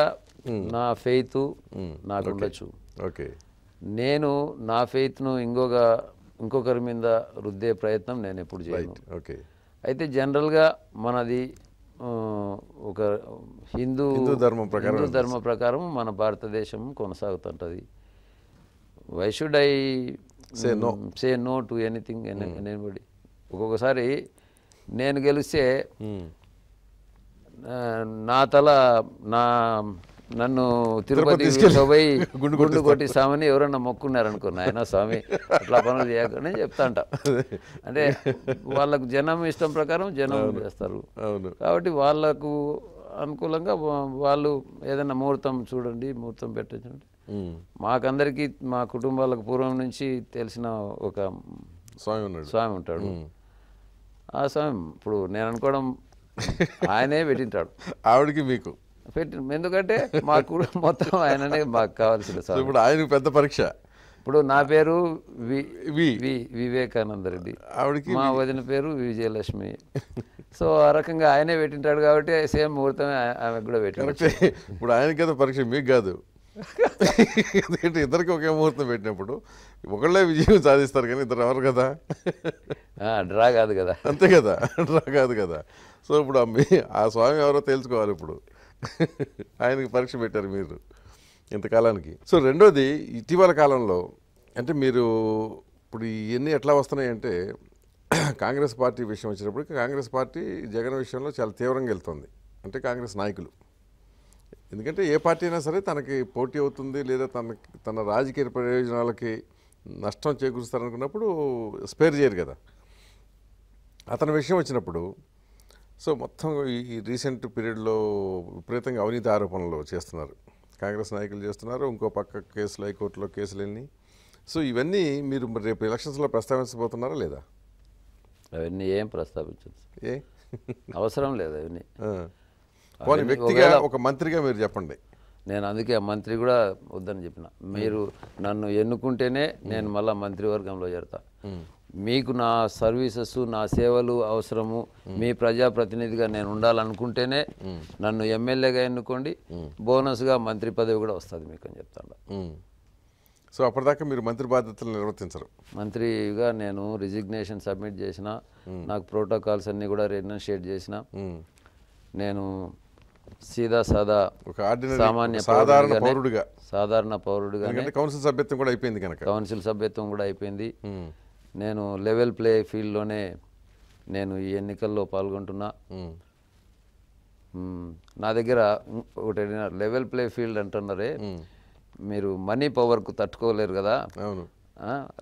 నా ఫెయిత్ నాకు ఉండొచ్చు ఓకే నేను నా ఫెయిత్ను ఇంకొక ఇంకొకరి మీద రుద్దే ప్రయత్నం నేను ఎప్పుడు చేయను ఓకే అయితే జనరల్గా మనది ఒక హిందూ ధర్మం ప్రకారం హిందూ ధర్మ ప్రకారం మన భారతదేశం కొనసాగుతుంటుంది why I say no say no to anything anybody ఒక్కొక్కసారి నేను గెలిస్తే hmm. నా తల నా నన్ను తిరుపతి పోయి గుండు కొట్టిస్తామని ఎవరన్నా మొక్కున్నారనుకున్నా ఆయన స్వామి అట్లా పనులు చేయకుండా చెప్తా అంట అంటే వాళ్ళకు జనం ఇష్టం ప్రకారం జనం చేస్తారు కాబట్టి వాళ్ళకు అనుకూలంగా వాళ్ళు ఏదైనా ముహూర్తం చూడండి ముహూర్తం పెట్టండి మాకందరికీ మా కుటుంబాలకు పూర్వం నుంచి తెలిసిన ఒక స్వామి ఉన్నాడు స్వామి ఉంటాడు ఆ స్వామి ఇప్పుడు నేను అనుకోవడం ఆయనే పెట్టింటాడు ఆవిడకి మీకు పెట్టిన ఎందుకంటే మాకు మొత్తం ఆయననే మాకు కావాల్సింది సార్ ఇప్పుడు ఆయన పెద్ద పరీక్ష ఇప్పుడు నా పేరు వివేకానంద రెడ్డి ఆవిడకి మా వదిన పేరు విజయలక్ష్మి సో ఆ రకంగా ఆయనే పెట్టింటాడు కాబట్టి సేమ్ ముహూర్తమే ఆమె కూడా పెట్టాడు ఇప్పుడు ఆయన కదా పరీక్ష మీకు కాదు ఇద్దరికి ఒకే ముహూర్తం పెట్టినప్పుడు ఒకళ్ళే విజయం సాధిస్తారు కానీ ఇద్దరు ఎవరు కదా డ్రా కాదు కదా అంతే కదా డ్రా కాదు కదా సో ఇప్పుడు ఆ స్వామి ఎవరో తెలుసుకోవాలి ఇప్పుడు ఆయనకి పరీక్ష పెట్టారు మీరు ఇంతకాలానికి సో రెండోది ఇటీవల కాలంలో అంటే మీరు ఇప్పుడు ఇవన్నీ ఎట్లా వస్తున్నాయంటే కాంగ్రెస్ పార్టీ విషయం వచ్చినప్పుడు కాంగ్రెస్ పార్టీ జగన్ విషయంలో చాలా తీవ్రంగా వెళ్తుంది అంటే కాంగ్రెస్ నాయకులు ఎందుకంటే ఏ పార్టీ అయినా సరే తనకి పోటీ అవుతుంది లేదా తన తన రాజకీయ ప్రయోజనాలకి నష్టం చేకూరుస్తారనుకున్నప్పుడు స్పేర్ చేయరు కదా అతని విషయం వచ్చినప్పుడు సో మొత్తం ఈ రీసెంట్ పీరియడ్లో విపరీతంగా అవినీతి ఆరోపణలు చేస్తున్నారు కాంగ్రెస్ నాయకులు చేస్తున్నారు ఇంకో పక్క కేసులు హైకోర్టులో కేసులు ఎన్ని సో ఇవన్నీ మీరు రేపు ఎలక్షన్స్లో ప్రస్తావించబోతున్నారా లేదా అవన్నీ ఏం ప్రస్తావించదు ఏ అవసరం లేదు అవన్నీ వ్యక్తిగా ఒక మంత్రిగా మీరు చెప్పండి నేను అందుకే మంత్రి కూడా వద్దని చెప్పిన మీరు నన్ను ఎన్నుకుంటేనే నేను మళ్ళీ మంత్రివర్గంలో చేరతా మీకు నా సర్వీసెస్ నా సేవలు అవసరము మీ ప్రజాప్రతినిధిగా నేను ఉండాలనుకుంటేనే నన్ను ఎమ్మెల్యేగా ఎన్నుకోండి బోనస్గా మంత్రి పదవి కూడా వస్తుంది మీకు అని చెప్తాను సో అప్పటిదాకా మీరు మంత్రి బాధ్యతలు నిర్వర్తించరు మంత్రిగా నేను రిజిగ్నేషన్ సబ్మిట్ చేసిన నాకు ప్రోటోకాల్స్ అన్నీ కూడా రెనౌన్షియేట్ చేసిన నేను సీదా సాదా ఒక సామాన్య సాధారణ పౌరుడిగా సాధారణ పౌరుడిగా కౌన్సిల్ సభ్యత్వం కూడా అయిపోయింది కనుక కౌన్సిల్ సభ్యత్వం కూడా అయిపోయింది నేను లెవెల్ ప్లే ఫీల్డ్లోనే నేను ఈ ఎన్నికల్లో పాల్గొంటున్నా నా దగ్గర ఒకటి లెవెల్ ప్లే ఫీల్డ్ అంటున్నారే మీరు మనీ పవర్కు తట్టుకోలేరు కదా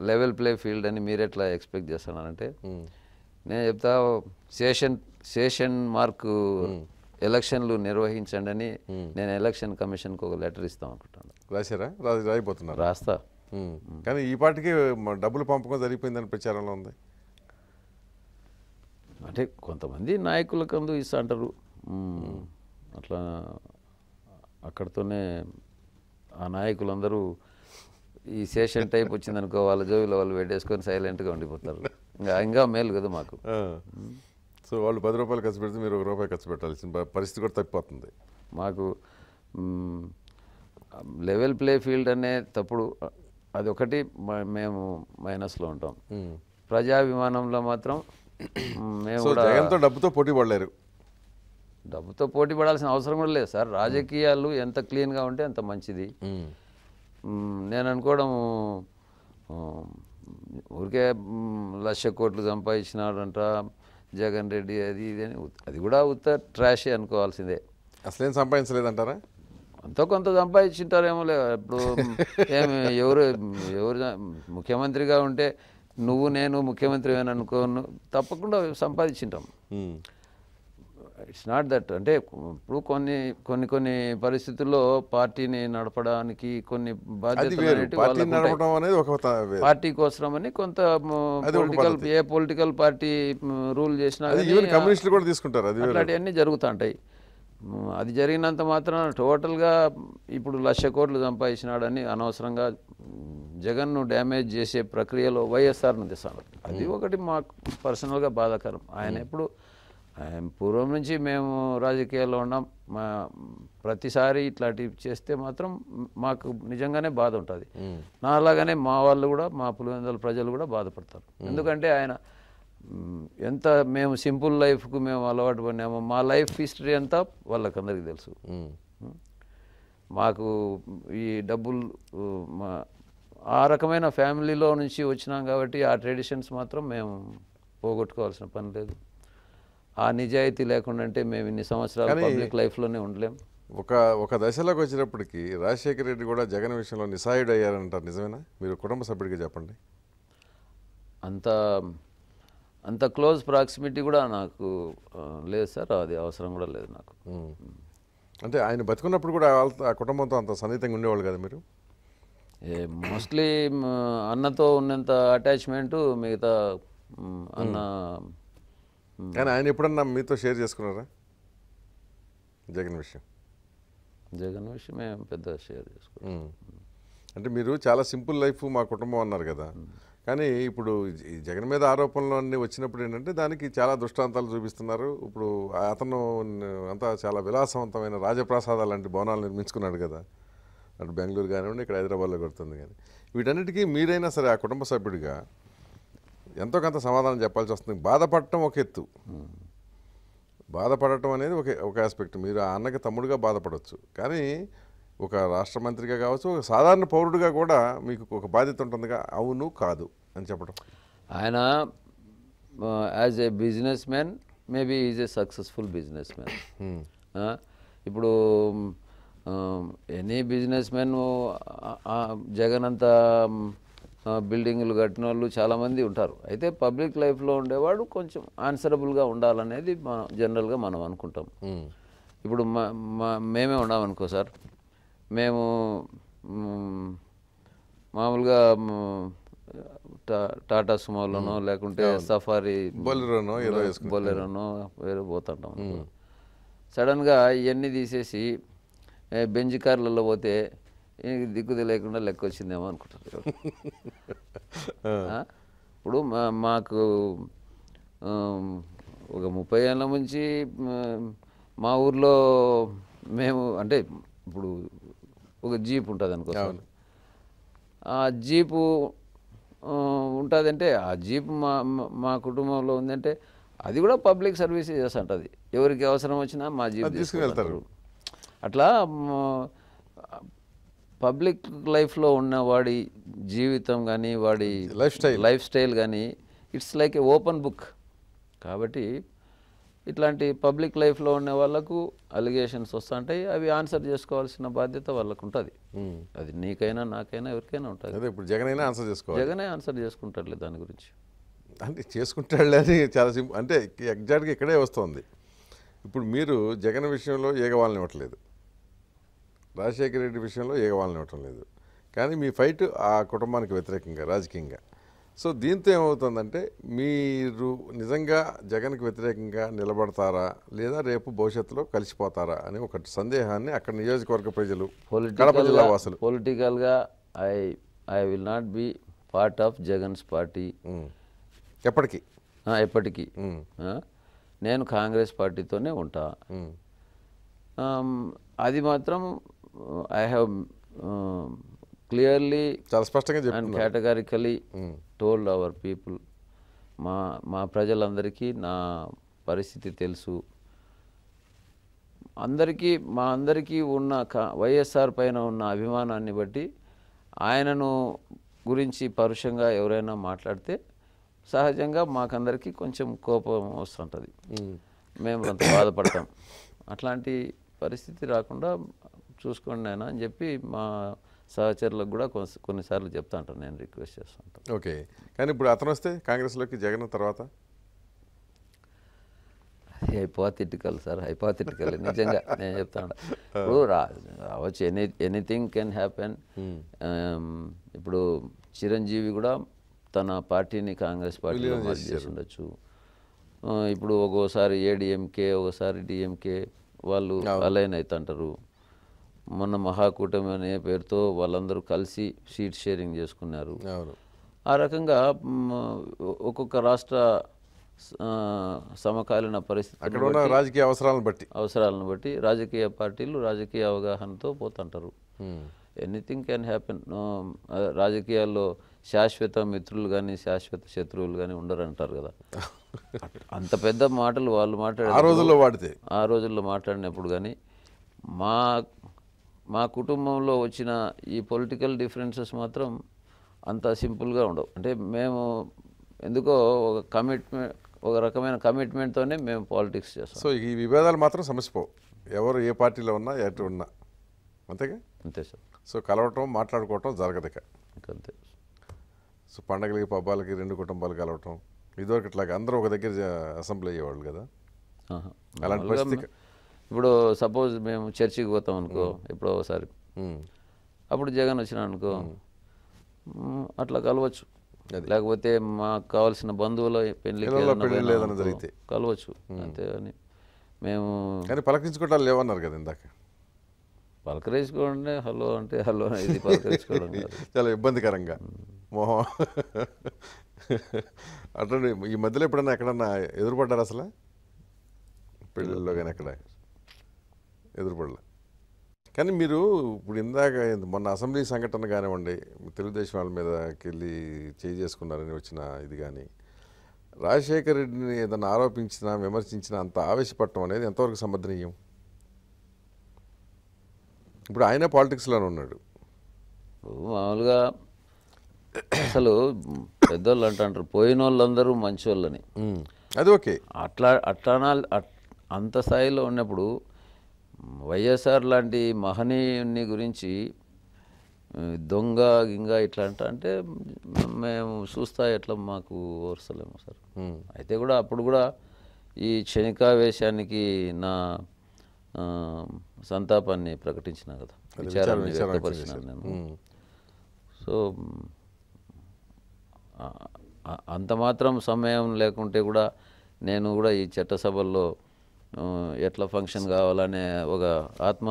లెవెల్ ప్లే ఫీల్డ్ అని మీరు ఎట్లా ఎక్స్పెక్ట్ చేస్తున్నానంటే నేను చెప్తా సేషన్ సేషన్ మార్క్ ఎలక్షన్లు నిర్వహించండి అని నేను ఎలక్షన్ కమిషన్కి ఒక లెటర్ ఇస్తాం అనుకుంటాను రాశారా రాయిపోతున్నా రాస్తా Hmm. కానీ ఈ పాటికి డబ్బులు పంపకం జరిగిపోయిందని ప్రచారంలో ఉంది అంటే కొంతమంది నాయకుల కందు ఇస్తా అంటారు hmm. Hmm. అట్లా అక్కడతోనే ఆ నాయకులందరూ ఈ సేషన్ టైప్ వచ్చిందనుకో వాళ్ళ జోబిలో వాళ్ళు పెట్టేసుకొని సైలెంట్గా ఉండిపోతారు ఇంకా ఇంకా మేలు కదా మాకు సో వాళ్ళు పది రూపాయలు ఖర్చు పెడితే మీరు ఒక రూపాయి ఖర్చు పెట్టాల్సిన పరిస్థితి కూడా తప్పిపోతుంది మాకు లెవెల్ ప్లే ఫీల్డ్ అనే తప్పుడు అదొకటి మేము మైనస్లో ఉంటాం ప్రజాభిమానంలో మాత్రం మేము ఎంతో డబ్బుతో పోటీ పడలేరు డబ్బుతో పోటీ పడాల్సిన అవసరం కూడా లేదు సార్ రాజకీయాలు ఎంత క్లీన్గా ఉంటే అంత మంచిది నేను అనుకోవడం ఊరికే లక్ష కోట్లు సంపాదించినాడంట జగన్ రెడ్డి అది ఇది అని అది కూడా ఉత్త ట్రాషే అనుకోవాల్సిందే అసలేం సంపాదించలేదంటారా అంత కొంత సంపాదించుంటారేమో లేదు ఇప్పుడు ఏమి ఎవరు ఎవరు ముఖ్యమంత్రిగా ఉంటే నువ్వు నేను ముఖ్యమంత్రి అని అనుకోను తప్పకుండా సంపాదించుంటాం ఇట్స్ నాట్ దట్ అంటే ఇప్పుడు కొన్ని కొన్ని కొన్ని పరిస్థితుల్లో పార్టీని నడపడానికి కొన్ని బాధ్యతలు పార్టీ కోసం అని కొంత పొలిటికల్ ఏ పొలిటికల్ పార్టీ రూల్ చేసినా అన్ని జరుగుతూ ఉంటాయి అది జరిగినంత మాత్రం టోటల్గా ఇప్పుడు లక్ష కోట్లు సంపాదించినాడని అనవసరంగా జగన్ను డ్యామేజ్ చేసే ప్రక్రియలో వైఎస్ఆర్ను తెస్తాను అది ఒకటి మాకు పర్సనల్గా బాధాకరం ఆయన ఎప్పుడు ఆయన పూర్వం నుంచి మేము రాజకీయాల్లో ఉన్నాం మా ప్రతిసారి ఇట్లాంటివి చేస్తే మాత్రం మాకు నిజంగానే బాధ ఉంటుంది నాలాగానే మా వాళ్ళు కూడా మా పులివెందుల ప్రజలు కూడా బాధపడతారు ఎందుకంటే ఆయన ఎంత మేము సింపుల్ లైఫ్కు మేము అలవాటు పడినామో మా లైఫ్ హిస్టరీ అంతా వాళ్ళకందరికీ తెలుసు మాకు ఈ డబ్బులు మా ఆ రకమైన ఫ్యామిలీలో నుంచి వచ్చినాం కాబట్టి ఆ ట్రెడిషన్స్ మాత్రం మేము పోగొట్టుకోవాల్సిన పని లేదు ఆ నిజాయితీ లేకుండా అంటే మేము ఇన్ని సంవత్సరాలు పబ్లిక్ లైఫ్లోనే ఉండలేము ఒక ఒక దశలోకి వచ్చినప్పటికీ రాజశేఖర రెడ్డి కూడా జగన్ విషయంలో నిసాయుడు అయ్యారంటారు నిజమేనా మీరు కుటుంబ సభ్యుడిగా చెప్పండి అంత అంత క్లోజ్ ప్రాక్సిమిటీ కూడా నాకు లేదు సార్ అది అవసరం కూడా లేదు నాకు అంటే ఆయన బతుకున్నప్పుడు కూడా వాళ్ళతో ఆ కుటుంబంతో అంత సన్నిహితంగా ఉండేవాళ్ళు కదా మీరు మోస్ట్లీ అన్నతో ఉన్నంత అటాచ్మెంటు మిగతా అన్న కానీ ఆయన ఎప్పుడన్నా మీతో షేర్ చేసుకున్నారా జగన్ విషయం జగన్ విషయం మేము పెద్ద షేర్ చేసుకున్నాం అంటే మీరు చాలా సింపుల్ లైఫ్ మా కుటుంబం అన్నారు కదా కానీ ఇప్పుడు జగన్ మీద ఆరోపణలు అన్నీ వచ్చినప్పుడు ఏంటంటే దానికి చాలా దృష్టాంతాలు చూపిస్తున్నారు ఇప్పుడు అతను అంతా చాలా విలాసవంతమైన రాజప్రాసాదాలు లాంటి భవనాలు నిర్మించుకున్నాడు కదా అటు బెంగళూరు కానివ్వండి ఇక్కడ హైదరాబాద్లో కొడుతుంది కానీ వీటన్నిటికీ మీరైనా సరే ఆ కుటుంబ సభ్యుడిగా ఎంతో కొంత సమాధానం చెప్పాల్సి వస్తుంది బాధపడటం ఒక ఎత్తు బాధపడటం అనేది ఒక ఒక ఆస్పెక్ట్ మీరు ఆ అన్నకి తమ్ముడుగా బాధపడవచ్చు కానీ ఒక రాష్ట్ర మంత్రిగా కావచ్చు ఒక సాధారణ పౌరుడిగా కూడా మీకు ఒక బాధ్యత ఉంటుందిగా అవును కాదు అని చెప్పడం ఆయన as a businessman maybe is a successful businessman ఇప్పుడు ఎనీ బిజినెస్ మ్యాన్ జగన్ అంత బిల్డింగ్లు కట్టిన వాళ్ళు చాలామంది ఉంటారు అయితే పబ్లిక్ లైఫ్లో ఉండేవాడు కొంచెం ఆన్సరబుల్గా ఉండాలనేది మనం జనరల్గా మనం అనుకుంటాం hmm. ఇప్పుడు మేమే ఉన్నామనుకో సార్ మేము మామూలుగా టాటా సుమోలోనో లేకుంటే సఫారీ బొలెరోనో బొలెరోనో వేరే పోతుంటాం సడన్గా ఇవన్నీ తీసేసి బెంజ్ కార్లలో పోతే దిక్కుది లేకుండా లెక్క వచ్చిందేమో అనుకుంటారు ఇప్పుడు మాకు ఒక ముప్పై ఏళ్ళ నుంచి మా ఊర్లో మేము అంటే ఇప్పుడు ఒక జీప్ ఉంటుంది అనుకో ఆ జీపు ఉంటుందంటే ఆ జీప్ మా మా కుటుంబంలో ఉందంటే అది కూడా పబ్లిక్ సర్వీస్ చేస్తుంటుంది ఎవరికి అవసరం వచ్చినా మా జీప్ తీసుకువెళ్తారు అట్లా పబ్లిక్ లైఫ్లో ఉన్న వాడి జీవితం కానీ వాడి లైఫ్ స్టైల్ లైఫ్ స్టైల్ కానీ it's like a open book కాబట్టి ఇట్లాంటి పబ్లిక్ లైఫ్లో ఉన్న వాళ్ళకు అలిగేషన్స్ వస్తుంటాయి అవి ఆన్సర్ చేసుకోవాల్సిన బాధ్యత వాళ్ళకు ఉంటుంది అది నీకైనా నాకైనా ఎవరికైనా ఉంటుంది అదే ఇప్పుడు జగన్ అయినా ఆన్సర్ చేసుకోవాలి జగనే ఆన్సర్ చేసుకుంటాడులే దాని గురించి అంటే చేసుకుంటాడులే అని చాలా సింపుల్ అంటే ఎగ్జాక్ట్గా ఇక్కడే వస్తుంది ఇప్పుడు మీరు జగన్ విషయంలో ఏగవాలని ఇవ్వట్లేదు రాజశేఖర రెడ్డి విషయంలో ఏగవాలని ఇవ్వటం లేదు కానీ మీ ఫైట్ ఆ కుటుంబానికి వ్యతిరేకంగా రాజకీయంగా సో దీంతో ఏమవుతుందంటే మీరు నిజంగా జగన్కి వ్యతిరేకంగా నిలబడతారా లేదా రేపు భవిష్యత్తులో కలిసిపోతారా అని ఒక సందేహాన్ని అక్కడ నియోజకవర్గ ప్రజలు పొలిటికల్ వాసులు పొలిటికల్గా I I will not be part of Jagan's party ఎప్పటికీ ఎప్పటికీ నేను కాంగ్రెస్ పార్టీతోనే ఉంటా అది మాత్రం ఐ హ్యావ్ క్లియర్లీ చాలా స్పష్టంగా చెప్పాను categorically hmm. Told our people మా మా ప్రజలందరికీ నా పరిస్థితి తెలుసు అందరికీ మా అందరికీ ఉన్న వైఎస్ఆర్ పైన ఉన్న అభిమానాన్ని బట్టి ఆయనను గురించి పరుషంగా ఎవరైనా మాట్లాడితే సహజంగా మాకందరికీ కొంచెం కోపం వస్తుంటుంది hmm. మేము అంత బాధపడతాం అట్లాంటి పరిస్థితి రాకుండా చూసుకోండి ఆయన అని చెప్పి మా సహచరులకు కూడా కొన్నిసార్లు చెప్తా ఉంటాను నేను రిక్వెస్ట్ చేస్తుంటాను ఓకే కానీ ఇప్పుడు అతను వస్తే కాంగ్రెస్లోకి జగన్ తర్వాత హైపాథిటికల్ సార్ హైపాథిటికల్ నిజంగా నేను చెప్తాను ఇప్పుడు రావచ్చు ఎనీ ఎనీథింగ్ కెన్ హ్యాపెన్ ఇప్పుడు చిరంజీవి కూడా తన పార్టీని కాంగ్రెస్ పార్టీలో మార్చి చేసి ఉండొచ్చు ఇప్పుడు ఒక్కోసారి ఏడిఎంకే ఒకసారి డిఎంకే వాళ్ళు అలైన్ అవుతుంటారు మొన్న మహాకూటమి అనే పేరుతో వాళ్ళందరూ కలిసి సీట్ షేరింగ్ చేసుకున్నారు ఆ రకంగా ఒక్కొక్క రాష్ట్ర సమకాలీన పరిస్థితి రాజకీయ అవసరాలను బట్టి అవసరాలను బట్టి రాజకీయ పార్టీలు రాజకీయ అవగాహనతో పోతుంటారు ఎనీథింగ్ క్యాన్ హ్యాపెన్ రాజకీయాల్లో శాశ్వత మిత్రులు కానీ శాశ్వత శత్రువులు కానీ ఉండరు అంటారు కదా అంత పెద్ద మాటలు వాళ్ళు మాట్లాడే ఆ రోజుల్లో వాడితే ఆ రోజుల్లో మాట్లాడినప్పుడు కానీ మా మా కుటుంబంలో వచ్చిన ఈ పొలిటికల్ డిఫరెన్సెస్ మాత్రం అంత సింపుల్గా ఉండవు అంటే మేము ఎందుకో ఒక కమిట్మెంట్ ఒక రకమైన కమిట్మెంట్తోనే మేము పాలిటిక్స్ చేస్తాం సో ఈ విభేదాలు మాత్రం సమసిపోవు ఎవరు ఏ పార్టీలో ఉన్నా ఎటు ఉన్నా అంతేగా అంతే సార్ సో కలవటం మాట్లాడుకోవటం జరగదిక అంతే సో పండగలకి పబ్బాలకి రెండు కుటుంబాలు కలవటం ఇదివరకు ఇట్లాగా అందరూ ఒక దగ్గర అసెంబ్లీ అయ్యేవాళ్ళు కదా అలాంటి పరిస్థితి ఇప్పుడు సపోజ్ మేము చర్చికి పోతాం అనుకో ఎప్పుడో ఒకసారి అప్పుడు జగన్ వచ్చిన అనుకో అట్లా కలవచ్చు లేకపోతే మాకు కావాల్సిన బంధువుల పెళ్లి కలవచ్చు అంతే అని మేము కానీ పలకరించుకోవటాలు లేవన్నారు కదా ఇందాక పలకరించుకోండి హలో అంటే హలో ఇది పలకరించుకోవడం చాలా ఇబ్బందికరంగా మొహం అట్లా ఈ మధ్యలో ఎప్పుడన్నా ఎక్కడన్నా ఎదురుపడ్డారు అసలు పెళ్ళిళ్ళలో కానీ ఎక్కడ ఎదురుపడలే కానీ మీరు ఇప్పుడు ఇందాక మొన్న అసెంబ్లీ సంఘటన కానివ్వండి తెలుగుదేశం వాళ్ళ మీదకి వెళ్ళి చేయి చేసుకున్నారని వచ్చిన ఇది కానీ రాజశేఖర రెడ్డిని ఏదైనా ఆరోపించినా విమర్శించినా అంత ఆవేశపడటం అనేది ఎంతవరకు సమర్థనీయం ఇప్పుడు ఆయన పాలిటిక్స్లోనే ఉన్నాడు మామూలుగా అసలు పెద్దోళ్ళు అంటారు పోయిన వాళ్ళందరూ మంచి వాళ్ళని అది ఓకే అట్లా అట్లా అంత స్థాయిలో ఉన్నప్పుడు వైఎస్ఆర్ లాంటి మహనీయుని గురించి దొంగ గింగ ఇట్లా అంట అంటే మేము చూస్తా ఎట్లా మాకు ఓర్సలేము సార్ అయితే కూడా అప్పుడు కూడా ఈ క్షణికావేశానికి నా సంతాపాన్ని ప్రకటించిన కదా విచారాన్ని వ్యక్తపరిచినాను నేను సో అంత మాత్రం సమయం లేకుంటే కూడా నేను కూడా ఈ చట్టసభల్లో ఎట్లా ఫంక్షన్ కావాలనే ఒక ఆత్మ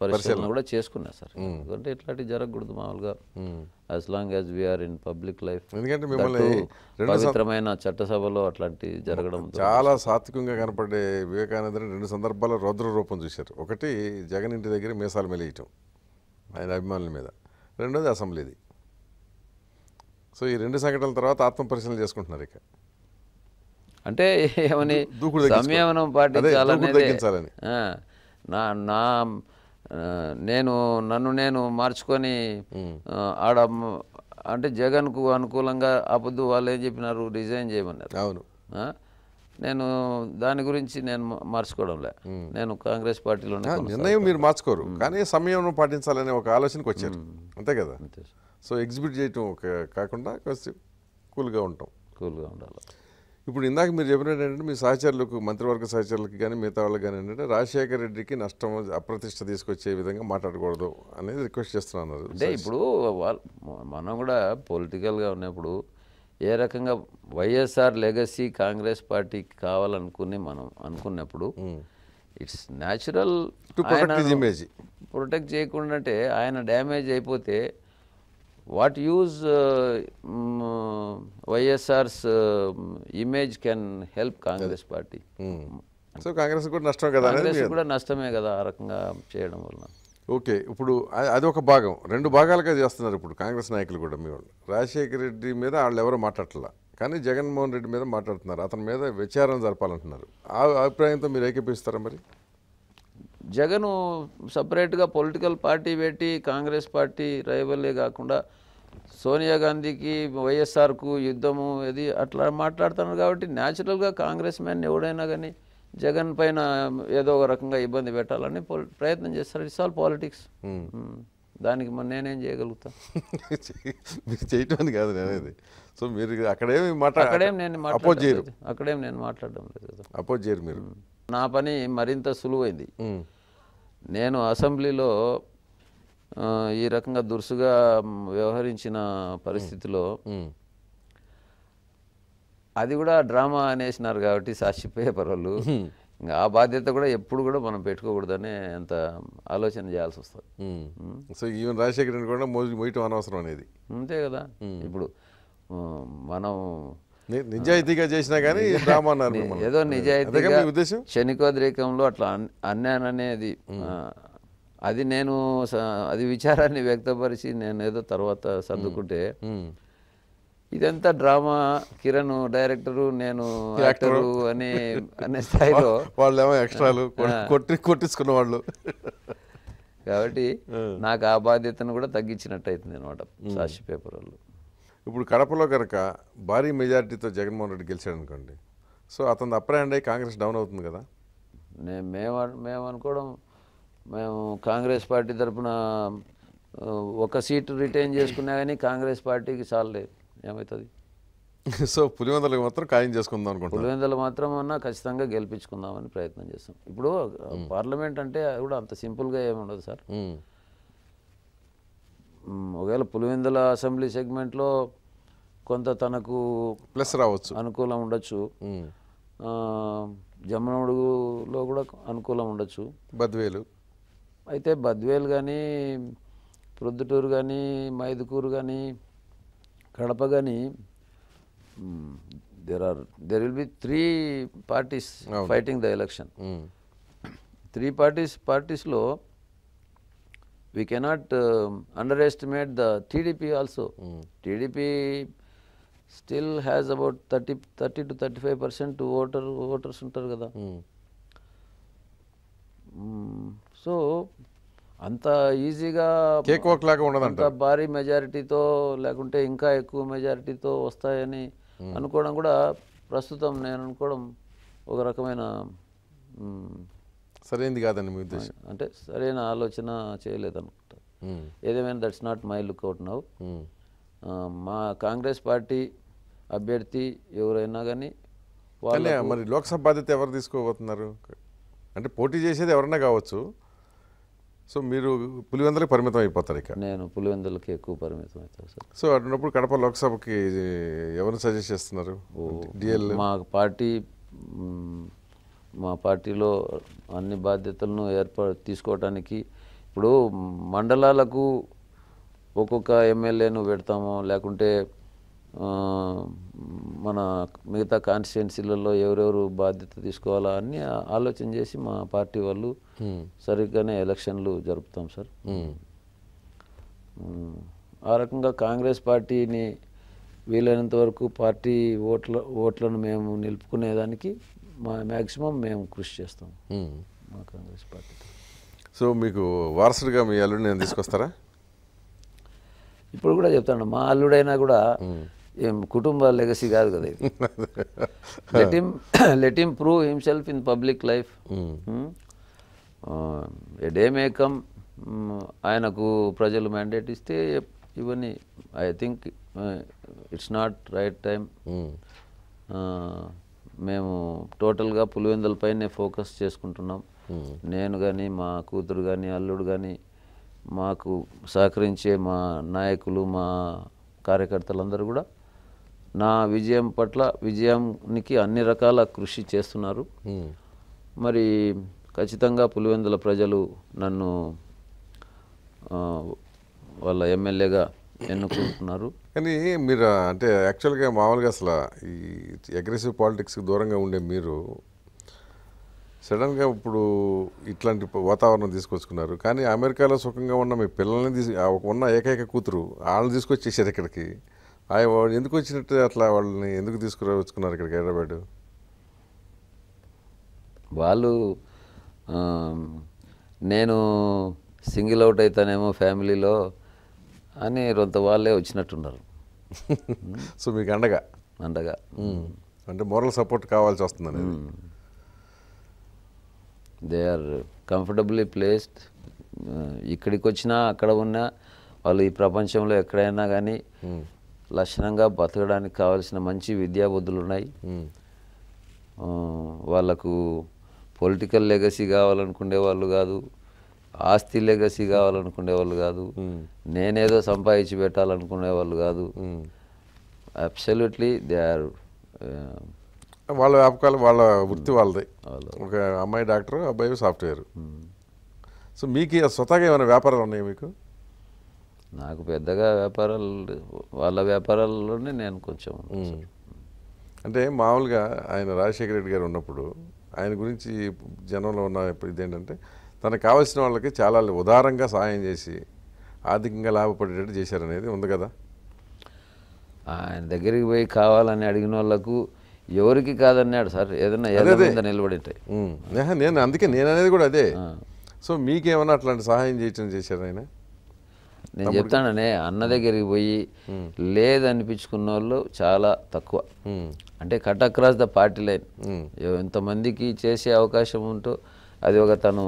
పరిశీలన కూడా చేసుకున్నా సార్ ఎందుకంటే ఇట్లాంటి జరగకూడదు మామూలుగా as long as we are in public life ఎందుకంటే మిమ్మల్ని పవిత్రమైన చట్టసభలో అట్లాంటి జరగడం చాలా సాత్వికంగా కనపడే వివేకానందని రెండు సందర్భాల్లో రౌద్ర రూపం చూశారు ఒకటి జగన్ ఇంటి దగ్గర మీసాలు మెలియటం ఆయన అభిమానుల మీద రెండోది అసెంబ్లీది సో ఈ రెండు సంఘటనల తర్వాత ఆత్మ పరిశీలన చేసుకుంటున్నారు ఇక అంటే ఏమని సంయమనం పాటించాలని నా నా నేను నన్ను నేను మార్చుకొని ఆడ అంటే జగన్కు అనుకూలంగా అబద్దు వాళ్ళు ఏం చెప్పినారు రిజైన్ చేయమన్నారు అవును నేను దాని గురించి నేను మార్చుకోవడం లే నేను కాంగ్రెస్ పార్టీలో నిర్ణయం మీరు మార్చుకోరు కానీ సమయం పాటించాలనే ఒక ఆలోచనకు వచ్చారు అంతే కదా సో ఎగ్జిబిట్ చేయటం కాకుండా కూల్గా ఉంటాం కూల్గా ఉండాలి ఇప్పుడు ఇందాక మీరు చెప్పినట్టు ఏంటంటే మీ సహచరులకు మంత్రివర్గ సహచరులకు కానీ మిగతా వాళ్ళకి కానీ ఏంటంటే రాజశేఖర రెడ్డికి నష్టం అప్రతిష్ట తీసుకొచ్చే విధంగా మాట్లాడకూడదు అనేది రిక్వెస్ట్ చేస్తున్నాను అంటే ఇప్పుడు మనం కూడా పొలిటికల్గా ఉన్నప్పుడు ఏ రకంగా వైఎస్ఆర్ లెగసీ కాంగ్రెస్ పార్టీకి కావాలనుకుని మనం అనుకున్నప్పుడు it's natural to protect image protect చేయకుండా అంటే ఆయన డ్యామేజ్ అయిపోతే what use uh, YSR's uh, image can help Congress party so hmm. Congress కూడా నష్టం కదా కూడా నష్టమే కదా ఆ రకంగా చేయడం వల్ల ఓకే ఇప్పుడు అది ఒక భాగం రెండు భాగాలుగా చేస్తున్నారు ఇప్పుడు కాంగ్రెస్ నాయకులు కూడా మీ వాళ్ళు రాజశేఖర రెడ్డి మీద వాళ్ళు ఎవరు మాట్లాడలే కానీ జగన్మోహన్ రెడ్డి మీద మాట్లాడుతున్నారు అతని మీద విచారణ జరపాలంటున్నారు ఆ అభిప్రాయంతో మీరు ఏకీపిస్తారా మరి జగను సపరేట్గా పొలిటికల్ పార్టీ పెట్టి కాంగ్రెస్ పార్టీ రైవల్లే కాకుండా సోనియా గాంధీకి వైఎస్ఆర్కు యుద్ధము ఇది అట్లా మాట్లాడుతున్నారు కాబట్టి న్యాచురల్గా కాంగ్రెస్ మ్యాన్ ఎవడైనా కానీ జగన్ పైన ఏదో ఒక రకంగా ఇబ్బంది పెట్టాలని ప్రయత్నం చేస్తారు ఇట్స్ ఆల్ పాలిటిక్స్ దానికి మన నేనేం చేయగలుగుతా మీరు చేయటానికి కాదు నేనేది సో మీరు అక్కడేమి మాట్లాడ అక్కడేం నేను మాట్లాడలేదు చేయరు అక్కడేం నేను మాట్లాడడం లేదు అపోజ్ చేయరు మీరు hmm. నా పని మరింత సులువైంది hmm. నేను అసెంబ్లీలో ఈ రకంగా దురుసుగా వ్యవహరించిన పరిస్థితిలో అది కూడా డ్రామా అనేసినారు కాబట్టి సాక్షి పేపర్ ఆ బాధ్యత కూడా ఎప్పుడు కూడా మనం పెట్టుకోకూడదనే అంత ఆలోచన చేయాల్సి వస్తుంది సో ఈవెన్ రాజశేఖర్ రెడ్డి కూడా మోజు మొయ్యటం అనవసరం అనేది అంతే కదా ఇప్పుడు మనం నిజాయితీగా చేసినా కానీ డ్రామా ఏదో నిజాయితీగా ఉద్దేశం శనికోద్రేకంలో అట్లా అన్యాయం అనేది అది నేను అది విచారాన్ని వ్యక్తపరిచి నేను ఏదో తర్వాత సర్దుకుంటే ఇదంతా డ్రామా కిరణ్ డైరెక్టరు నేను యాక్టరు అని అనే స్థాయిలో ఏమో ఎక్స్ట్రాలు కొట్టి కొట్టించుకున్న వాళ్ళు కాబట్టి నాకు ఆ బాధ్యతను కూడా తగ్గించినట్టు అవుతుంది అనమాట సాక్షి పేపర్ వాళ్ళు ఇప్పుడు కడపలో కనుక భారీ మెజారిటీతో జగన్మోహన్ రెడ్డి గెలిచాడు అనుకోండి సో అతను అప్రాయండ్ అయ్యి కాంగ్రెస్ డౌన్ అవుతుంది కదా మేము మేము అనుకోవడం మేము కాంగ్రెస్ పార్టీ తరఫున ఒక సీటు రిటైన్ చేసుకున్నా కానీ కాంగ్రెస్ పార్టీకి చాలలేదు ఏమవుతుంది సో పులివెందలకు మాత్రం ఖాయం చేసుకుందాం అనుకుంటా పులివెందలు మాత్రం అన్నా ఖచ్చితంగా గెలిపించుకుందామని ప్రయత్నం చేస్తాం ఇప్పుడు పార్లమెంట్ అంటే కూడా అంత సింపుల్గా ఏమి ఉండదు సార్ ఒకవేళ పులివెందుల అసెంబ్లీ సెగ్మెంట్లో కొంత తనకు ప్లస్ రావచ్చు అనుకూలం ఉండొచ్చు జమ్మనోడులో కూడా అనుకూలం ఉండొచ్చు బద్వేలు అయితే బద్వేలు కానీ ప్రొద్దుటూరు కానీ మైదుకూరు కానీ కడప కానీ there are there will be three parties fighting the election three parties పార్టీస్లో we cannot underestimate the TDP also TDP still has about thirty thirty two thirty five percent voter voters ఉంటారు కదా so అంత ఈజీగా cake walk లాగా ఉండదు భారీ మెజారిటీతో లేకుంటే ఇంకా ఎక్కువ మెజారిటీతో వస్తాయని అనుకోవడం కూడా ప్రస్తుతం నేను అనుకోవడం ఒక రకమైన సరైనది కాదండి మీ ఉద్దేశం అంటే సరైన ఆలోచన చేయలేదు అనుకుంటా ఏదేమైనా that's not my out now మా కాంగ్రెస్ పార్టీ అభ్యర్థి ఎవరైనా కానీ వాళ్ళే మరి లోక్సభ బాధ్యత ఎవరు తీసుకోబోతున్నారు అంటే పోటీ చేసేది ఎవరన్నా కావచ్చు సో మీరు పులివెందులకు పరిమితం అయిపోతారు ఇక నేను పులివెందులకి ఎక్కువ పరిమితం అవుతాను సార్ సో అటున్నప్పుడు కడప లోక్సభకి ఎవరిని సజెస్ట్ చేస్తున్నారు మా పార్టీ మా పార్టీలో అన్ని బాధ్యతలను ఏర్ప తీసుకోవటానికి ఇప్పుడు మండలాలకు ఒక్కొక్క ఎమ్మెల్యేను పెడతాము లేకుంటే మన మిగతా కాన్స్టిట్యున్సీలలో ఎవరెవరు బాధ్యత తీసుకోవాలా అని ఆలోచన చేసి మా పార్టీ వాళ్ళు సరిగ్గానే ఎలక్షన్లు జరుపుతాం సార్ ఆ రకంగా కాంగ్రెస్ పార్టీని వీలైనంత వరకు పార్టీ ఓట్ల ఓట్లను మేము నిలుపుకునేదానికి మా మ్యాక్సిమం మేము కృషి చేస్తాం మా కాంగ్రెస్ పార్టీ సో మీకు వారసుడిగా మీ అల్లుడిని తీసుకొస్తారా ఇప్పుడు కూడా చెప్తాను మా అల్లుడైనా కూడా ఏం కుటుంబ లెగసీ కాదు కదా ఇది let him let him prove himself in public life they make him ఆయనకు ప్రజలు మ్యాండేట్ ఇస్తే ఇవన్నీ I think it's not right time మేము టోటల్గా పులివెందులపైనే ఫోకస్ చేసుకుంటున్నాం hmm. నేను కానీ మా కూతురు కానీ అల్లుడు కానీ మాకు సహకరించే మా నాయకులు మా కార్యకర్తలందరూ కూడా నా విజయం పట్ల విజయానికి అన్ని రకాల కృషి చేస్తున్నారు మరి ఖచ్చితంగా పులివెందుల ప్రజలు నన్ను వాళ్ళ ఎమ్మెల్యేగా ఎన్నుకుంటున్నారు కానీ మీరు అంటే యాక్చువల్గా మామూలుగా అసలు ఈ అగ్రెసివ్ పాలిటిక్స్కి దూరంగా ఉండే మీరు సడన్గా ఇప్పుడు ఇట్లాంటి వాతావరణం తీసుకొచ్చుకున్నారు కానీ అమెరికాలో సుఖంగా ఉన్న మీ పిల్లల్ని తీసి ఉన్న ఏకైక కూతురు వాళ్ళని తీసుకొచ్చేసారు ఇక్కడికి ఆయన వాళ్ళు ఎందుకు వచ్చినట్టు అట్లా వాళ్ళని ఎందుకు తీసుకురా వచ్చుకున్నారు ఇక్కడికి హైదరాబాద్ వాళ్ళు నేను సింగిల్ అవుట్ అవుతానేమో ఫ్యామిలీలో అని కొంత వాళ్ళే వచ్చినట్టున్నారు సో మీకు అండగా అండగా అంటే మోరల్ సపోర్ట్ కావాల్సి వస్తుందని దే ఆర్ కంఫర్టబుల్లీ ప్లేస్డ్ ఇక్కడికి వచ్చినా అక్కడ ఉన్నా వాళ్ళు ఈ ప్రపంచంలో ఎక్కడైనా కానీ లక్షణంగా బతకడానికి కావలసిన మంచి విద్యాబుద్ధులు ఉన్నాయి వాళ్ళకు పొలిటికల్ లెగసీ కావాలనుకునే వాళ్ళు కాదు ఆస్తి లెగసీ కావాలనుకునే వాళ్ళు కాదు నేనేదో సంపాదించి పెట్టాలనుకునే వాళ్ళు కాదు అబ్సల్యూట్లీ దే ఆర్ వాళ్ళ వ్యాపకాలు వాళ్ళ వృత్తి వాళ్ళది ఒక అమ్మాయి డాక్టర్ అబ్బాయి సాఫ్ట్వేర్ సో మీకు స్వతహాగా ఏమైనా వ్యాపారాలు ఉన్నాయా మీకు నాకు పెద్దగా వ్యాపారాలు వాళ్ళ వ్యాపారాల్లోనే నేను కొంచెం అంటే మామూలుగా ఆయన రాజశేఖర రెడ్డి గారు ఉన్నప్పుడు ఆయన గురించి జనంలో ఉన్న ఇదేంటంటే తనకు కావాల్సిన వాళ్ళకి చాలా ఉదారంగా సహాయం చేసి ఆర్థికంగా లాభపడేటట్టు చేశారనేది ఉంది కదా ఆయన దగ్గరికి పోయి కావాలని అడిగిన వాళ్ళకు ఎవరికి కాదన్నాడు సార్ ఏదైనా ఏదైనా నేను అందుకే నేను అనేది కూడా అదే సో మీకేమైనా అట్లాంటి సహాయం చేయటం చేశారు ఆయన నేను చెప్తాననే అన్న దగ్గరికి పోయి లేదనిపించుకున్న వాళ్ళు చాలా తక్కువ అంటే cut across the party line ఎంతమందికి చేసే అవకాశం ఉంటూ అది ఒక తను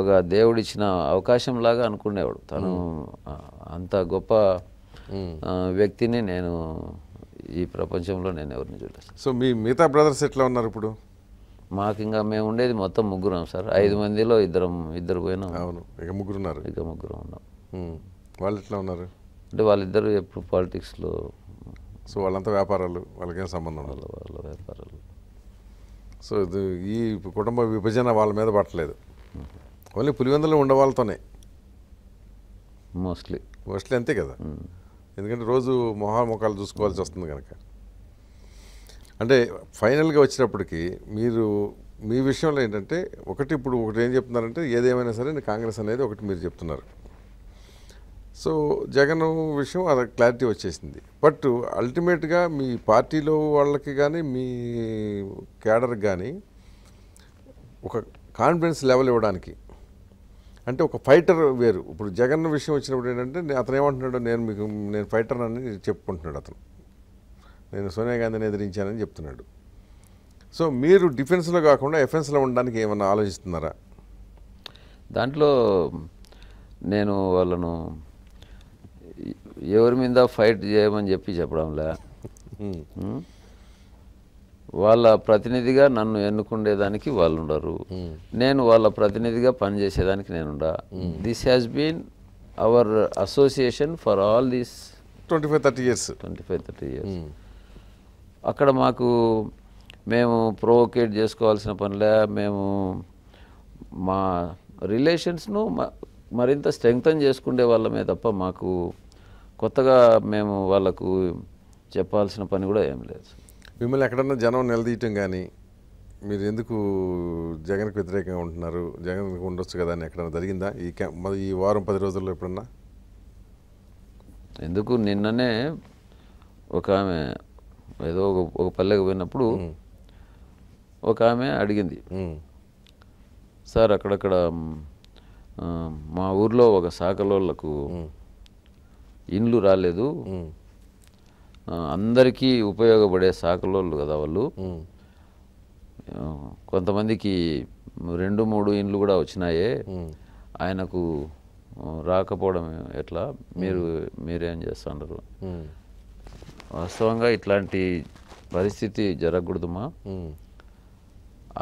ఒక దేవుడిచ్చిన అవకాశం లాగా అనుకునేవాడు తను అంత గొప్ప వ్యక్తిని నేను ఈ ప్రపంచంలో నేను ఎవరిని చూడలేదు సో మీ మిగతా బ్రదర్స్ ఎట్లా ఉన్నారు ఇప్పుడు మాకు ఇంకా మేము ఉండేది మొత్తం ముగ్గురం సార్ ఐదు మందిలో ఇద్దరం ఇద్దరు పోయినాం అవును ఇక ముగ్గురు ఇక ముగ్గురు ఉన్నాం వాళ్ళు ఎట్లా ఉన్నారు అంటే వాళ్ళిద్దరు ఎప్పుడు పాలిటిక్స్లో సో వాళ్ళంతా వ్యాపారాలు వాళ్ళకేం సంబంధం వాళ్ళ వాళ్ళ వ్యాపారాలు సో ఇది ఈ కుటుంబ విభజన వాళ్ళ మీద పట్టలేదు ఓన్లీ పులివెందులు ఉండవాళ్ళతోనే మోస్ట్లీ మోస్ట్లీ అంతే కదా hmm. ఎందుకంటే రోజు మొహాముఖాలు చూసుకోవాల్సి వస్తుంది కనుక అంటే ఫైనల్గా వచ్చినప్పటికీ మీరు మీ విషయంలో ఏంటంటే ఒకటి ఇప్పుడు ఒకటి ఏం చెప్తున్నారంటే ఏదేమైనా సరే కాంగ్రెస్ అనేది ఒకటి మీరు చెప్తున్నారు సో జగన్ విషయం అది క్లారిటీ వచ్చేసింది బట్ అల్టిమేట్గా మీ పార్టీలో వాళ్ళకి కానీ మీ క్యాడర్కి కానీ ఒక కాన్ఫిడెన్స్ లెవెల్ ఇవ్వడానికి అంటే ఒక ఫైటర్ వేరు ఇప్పుడు జగన్ విషయం వచ్చినప్పుడు ఏంటంటే అతను ఏమంటున్నాడు నేను మీకు నేను ఫైటర్ అని చెప్పుకుంటున్నాడు అతను నేను సోనియా గాంధీని ఎదిరించానని చెప్తున్నాడు సో మీరు డిఫెన్స్లో కాకుండా ఎఫెన్స్లో ఉండడానికి ఏమన్నా ఆలోచిస్తున్నారా దాంట్లో నేను వాళ్ళను ఎవరి మీద ఫైట్ చేయమని చెప్పి చెప్పడంలా వాళ్ళ ప్రతినిధిగా నన్ను ఎన్నుకుండేదానికి వాళ్ళు ఉండరు నేను వాళ్ళ ప్రతినిధిగా పనిచేసేదానికి నేను this has been our association for all these twenty five thirty years twenty five thirty years అక్కడ మాకు మేము ప్రొవోకేట్ చేసుకోవాల్సిన పనిలే మేము మా రిలేషన్స్ను మరింత స్ట్రెంగ్తన్ చేసుకునే వాళ్ళమే తప్ప మాకు కొత్తగా మేము వాళ్ళకు చెప్పాల్సిన పని కూడా ఏం లేదు మిమ్మల్ని ఎక్కడన్నా జనం నిలదీయటం కానీ మీరు ఎందుకు జగన్కి వ్యతిరేకంగా ఉంటున్నారు జగన్ ఉండొచ్చు కదా అని ఎక్కడన్నా జరిగిందా ఈ ఈ వారం పది రోజుల్లో ఎప్పుడన్నా ఎందుకు నిన్ననే ఒక ఆమె ఏదో ఒక ఒక పల్లెకి పోయినప్పుడు ఒక ఆమె అడిగింది సార్ అక్కడక్కడ మా ఊర్లో ఒక శాఖలోళ్ళకు ఇండ్లు రాలేదు అందరికీ ఉపయోగపడే సాకలోళ్ళు కదా వాళ్ళు కొంతమందికి రెండు మూడు ఇండ్లు కూడా వచ్చినాయే ఆయనకు రాకపోవడం ఎట్లా మీరు మీరేం చేస్తున్నారు వాస్తవంగా ఇట్లాంటి పరిస్థితి జరగకూడదుమా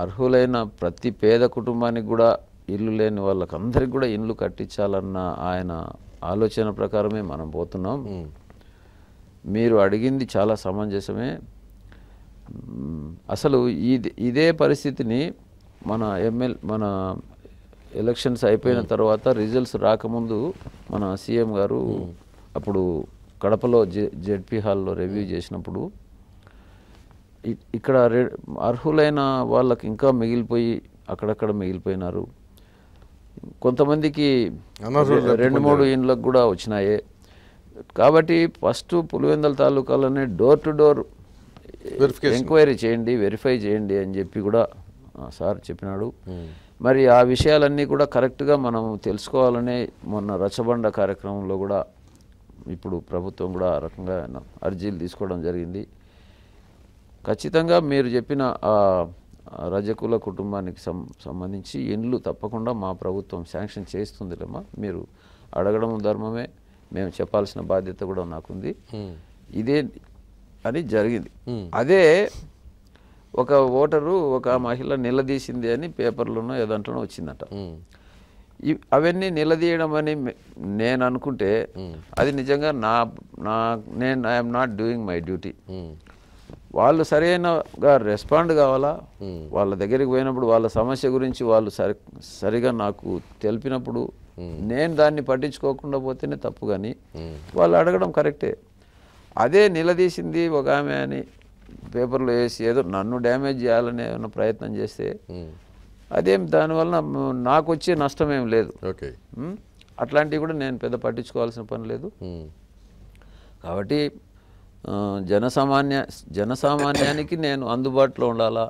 అర్హులైన ప్రతి పేద కుటుంబానికి కూడా ఇల్లు లేని వాళ్ళకందరికి అందరికి కూడా ఇండ్లు కట్టించాలన్న ఆయన ఆలోచన ప్రకారమే మనం పోతున్నాం మీరు అడిగింది చాలా సమంజసమే అసలు ఇది ఇదే పరిస్థితిని మన ఎమ్మెల్ మన ఎలక్షన్స్ అయిపోయిన తర్వాత రిజల్ట్స్ రాకముందు మన సీఎం గారు అప్పుడు కడపలో జె జెడ్పీ హాల్లో రివ్యూ చేసినప్పుడు ఇక్కడ అర్హులైన వాళ్ళకి ఇంకా మిగిలిపోయి అక్కడక్కడ మిగిలిపోయినారు కొంతమందికి రెండు మూడు ఇండ్లకు కూడా వచ్చినాయి కాబట్టి ఫస్ట్ పులివెందల తాలూకాలోనే డోర్ టు డోర్ ఎంక్వైరీ చేయండి వెరిఫై చేయండి అని చెప్పి కూడా సార్ చెప్పినాడు hmm. మరి ఆ విషయాలన్నీ కూడా కరెక్ట్గా మనం తెలుసుకోవాలనే మొన్న రచబండ కార్యక్రమంలో కూడా ఇప్పుడు ప్రభుత్వం కూడా ఆ రకంగా అర్జీలు తీసుకోవడం జరిగింది ఖచ్చితంగా మీరు చెప్పిన రజకుల కుటుంబానికి సం సంబంధించి ఇండ్లు తప్పకుండా మా ప్రభుత్వం శాంక్షన్ చేస్తుందిలేమా మీరు అడగడం ధర్మమే మేము చెప్పాల్సిన బాధ్యత కూడా నాకుంది ఇదే అని జరిగింది అదే ఒక ఓటరు ఒక మహిళ నిలదీసింది అని పేపర్లోనో ఏదంటనో వచ్చిందట అవన్నీ నిలదీయడం అని నేను అనుకుంటే అది నిజంగా నా నా నేను I'm not doing my duty వాళ్ళు సరైనగా రెస్పాండ్ కావాలా hmm. వాళ్ళ దగ్గరికి పోయినప్పుడు వాళ్ళ సమస్య గురించి వాళ్ళు సరిగా నాకు తెలిపినప్పుడు hmm. నేను దాన్ని పట్టించుకోకుండా పోతేనే తప్పు కానీ hmm. వాళ్ళు అడగడం కరెక్టే అదే నిలదీసింది ఒక ఆమె అని పేపర్లో వేసి ఏదో నన్ను డ్యామేజ్ చేయాలనే ప్రయత్నం చేస్తే అదేం దానివల్ల నాకు వచ్చే నష్టం ఏం లేదు అట్లాంటివి కూడా నేను పెద్ద పట్టించుకోవాల్సిన పని లేదు కాబట్టి జనసామాన్య జనసామాన్యానికి నేను అందుబాటులో ఉండాలా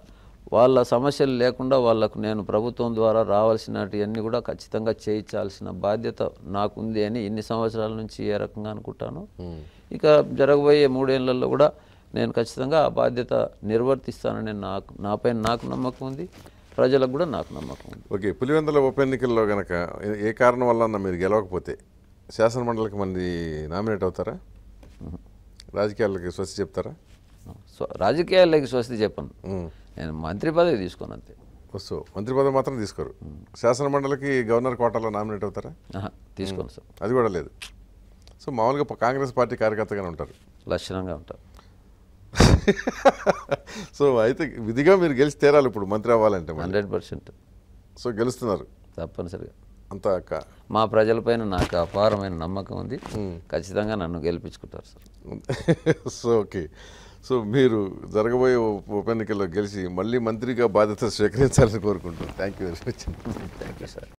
వాళ్ళ సమస్యలు లేకుండా వాళ్లకు నేను ప్రభుత్వం ద్వారా రావాల్సినటువన్నీ కూడా ఖచ్చితంగా చేయించాల్సిన బాధ్యత నాకుంది అని ఇన్ని సంవత్సరాల నుంచి ఏ రకంగా అనుకుంటాను ఇక జరగబోయే మూడేళ్లలో కూడా నేను ఖచ్చితంగా ఆ బాధ్యత నిర్వర్తిస్తానని నాకు నాపై నాకు నమ్మకం ఉంది ప్రజలకు కూడా నాకు నమ్మకం ఉంది ఓకే పులివెందుల ఉప ఎన్నికల్లో కనుక ఏ కారణం వల్ల మీరు గెలవకపోతే శాసనమండలికి మంది నామినేట్ అవుతారా రాజకీయాలకి స్వస్తి చెప్తారా సో రాజకీయాలకి స్వస్తి చెప్పను నేను మంత్రి పదవి తీసుకోను అంతే సో మంత్రి పదవి మాత్రం తీసుకోరు శాసన మండలికి గవర్నర్ కోటాలో నామినేట్ అవుతారా తీసుకోను సార్ అది కూడా లేదు సో మామూలుగా కాంగ్రెస్ పార్టీ కార్యకర్తగానే ఉంటారు లక్షణంగా ఉంటారు సో అయితే విధిగా మీరు గెలిచి తీరాలి ఇప్పుడు మంత్రి అవ్వాలంటే హండ్రెడ్ పర్సెంట్ సో గెలుస్తున్నారు తప్పనిసరిగా అంతా మా ప్రజలపైన నాకు అపారమైన నమ్మకం ఉంది ఖచ్చితంగా నన్ను గెలిపించుకుంటారు సార్ సో ఓకే సో మీరు జరగబోయే ఉప ఎన్నికల్లో గెలిచి మళ్ళీ మంత్రిగా బాధ్యత స్వీకరించాలని కోరుకుంటున్నాను thank you very much thank you sir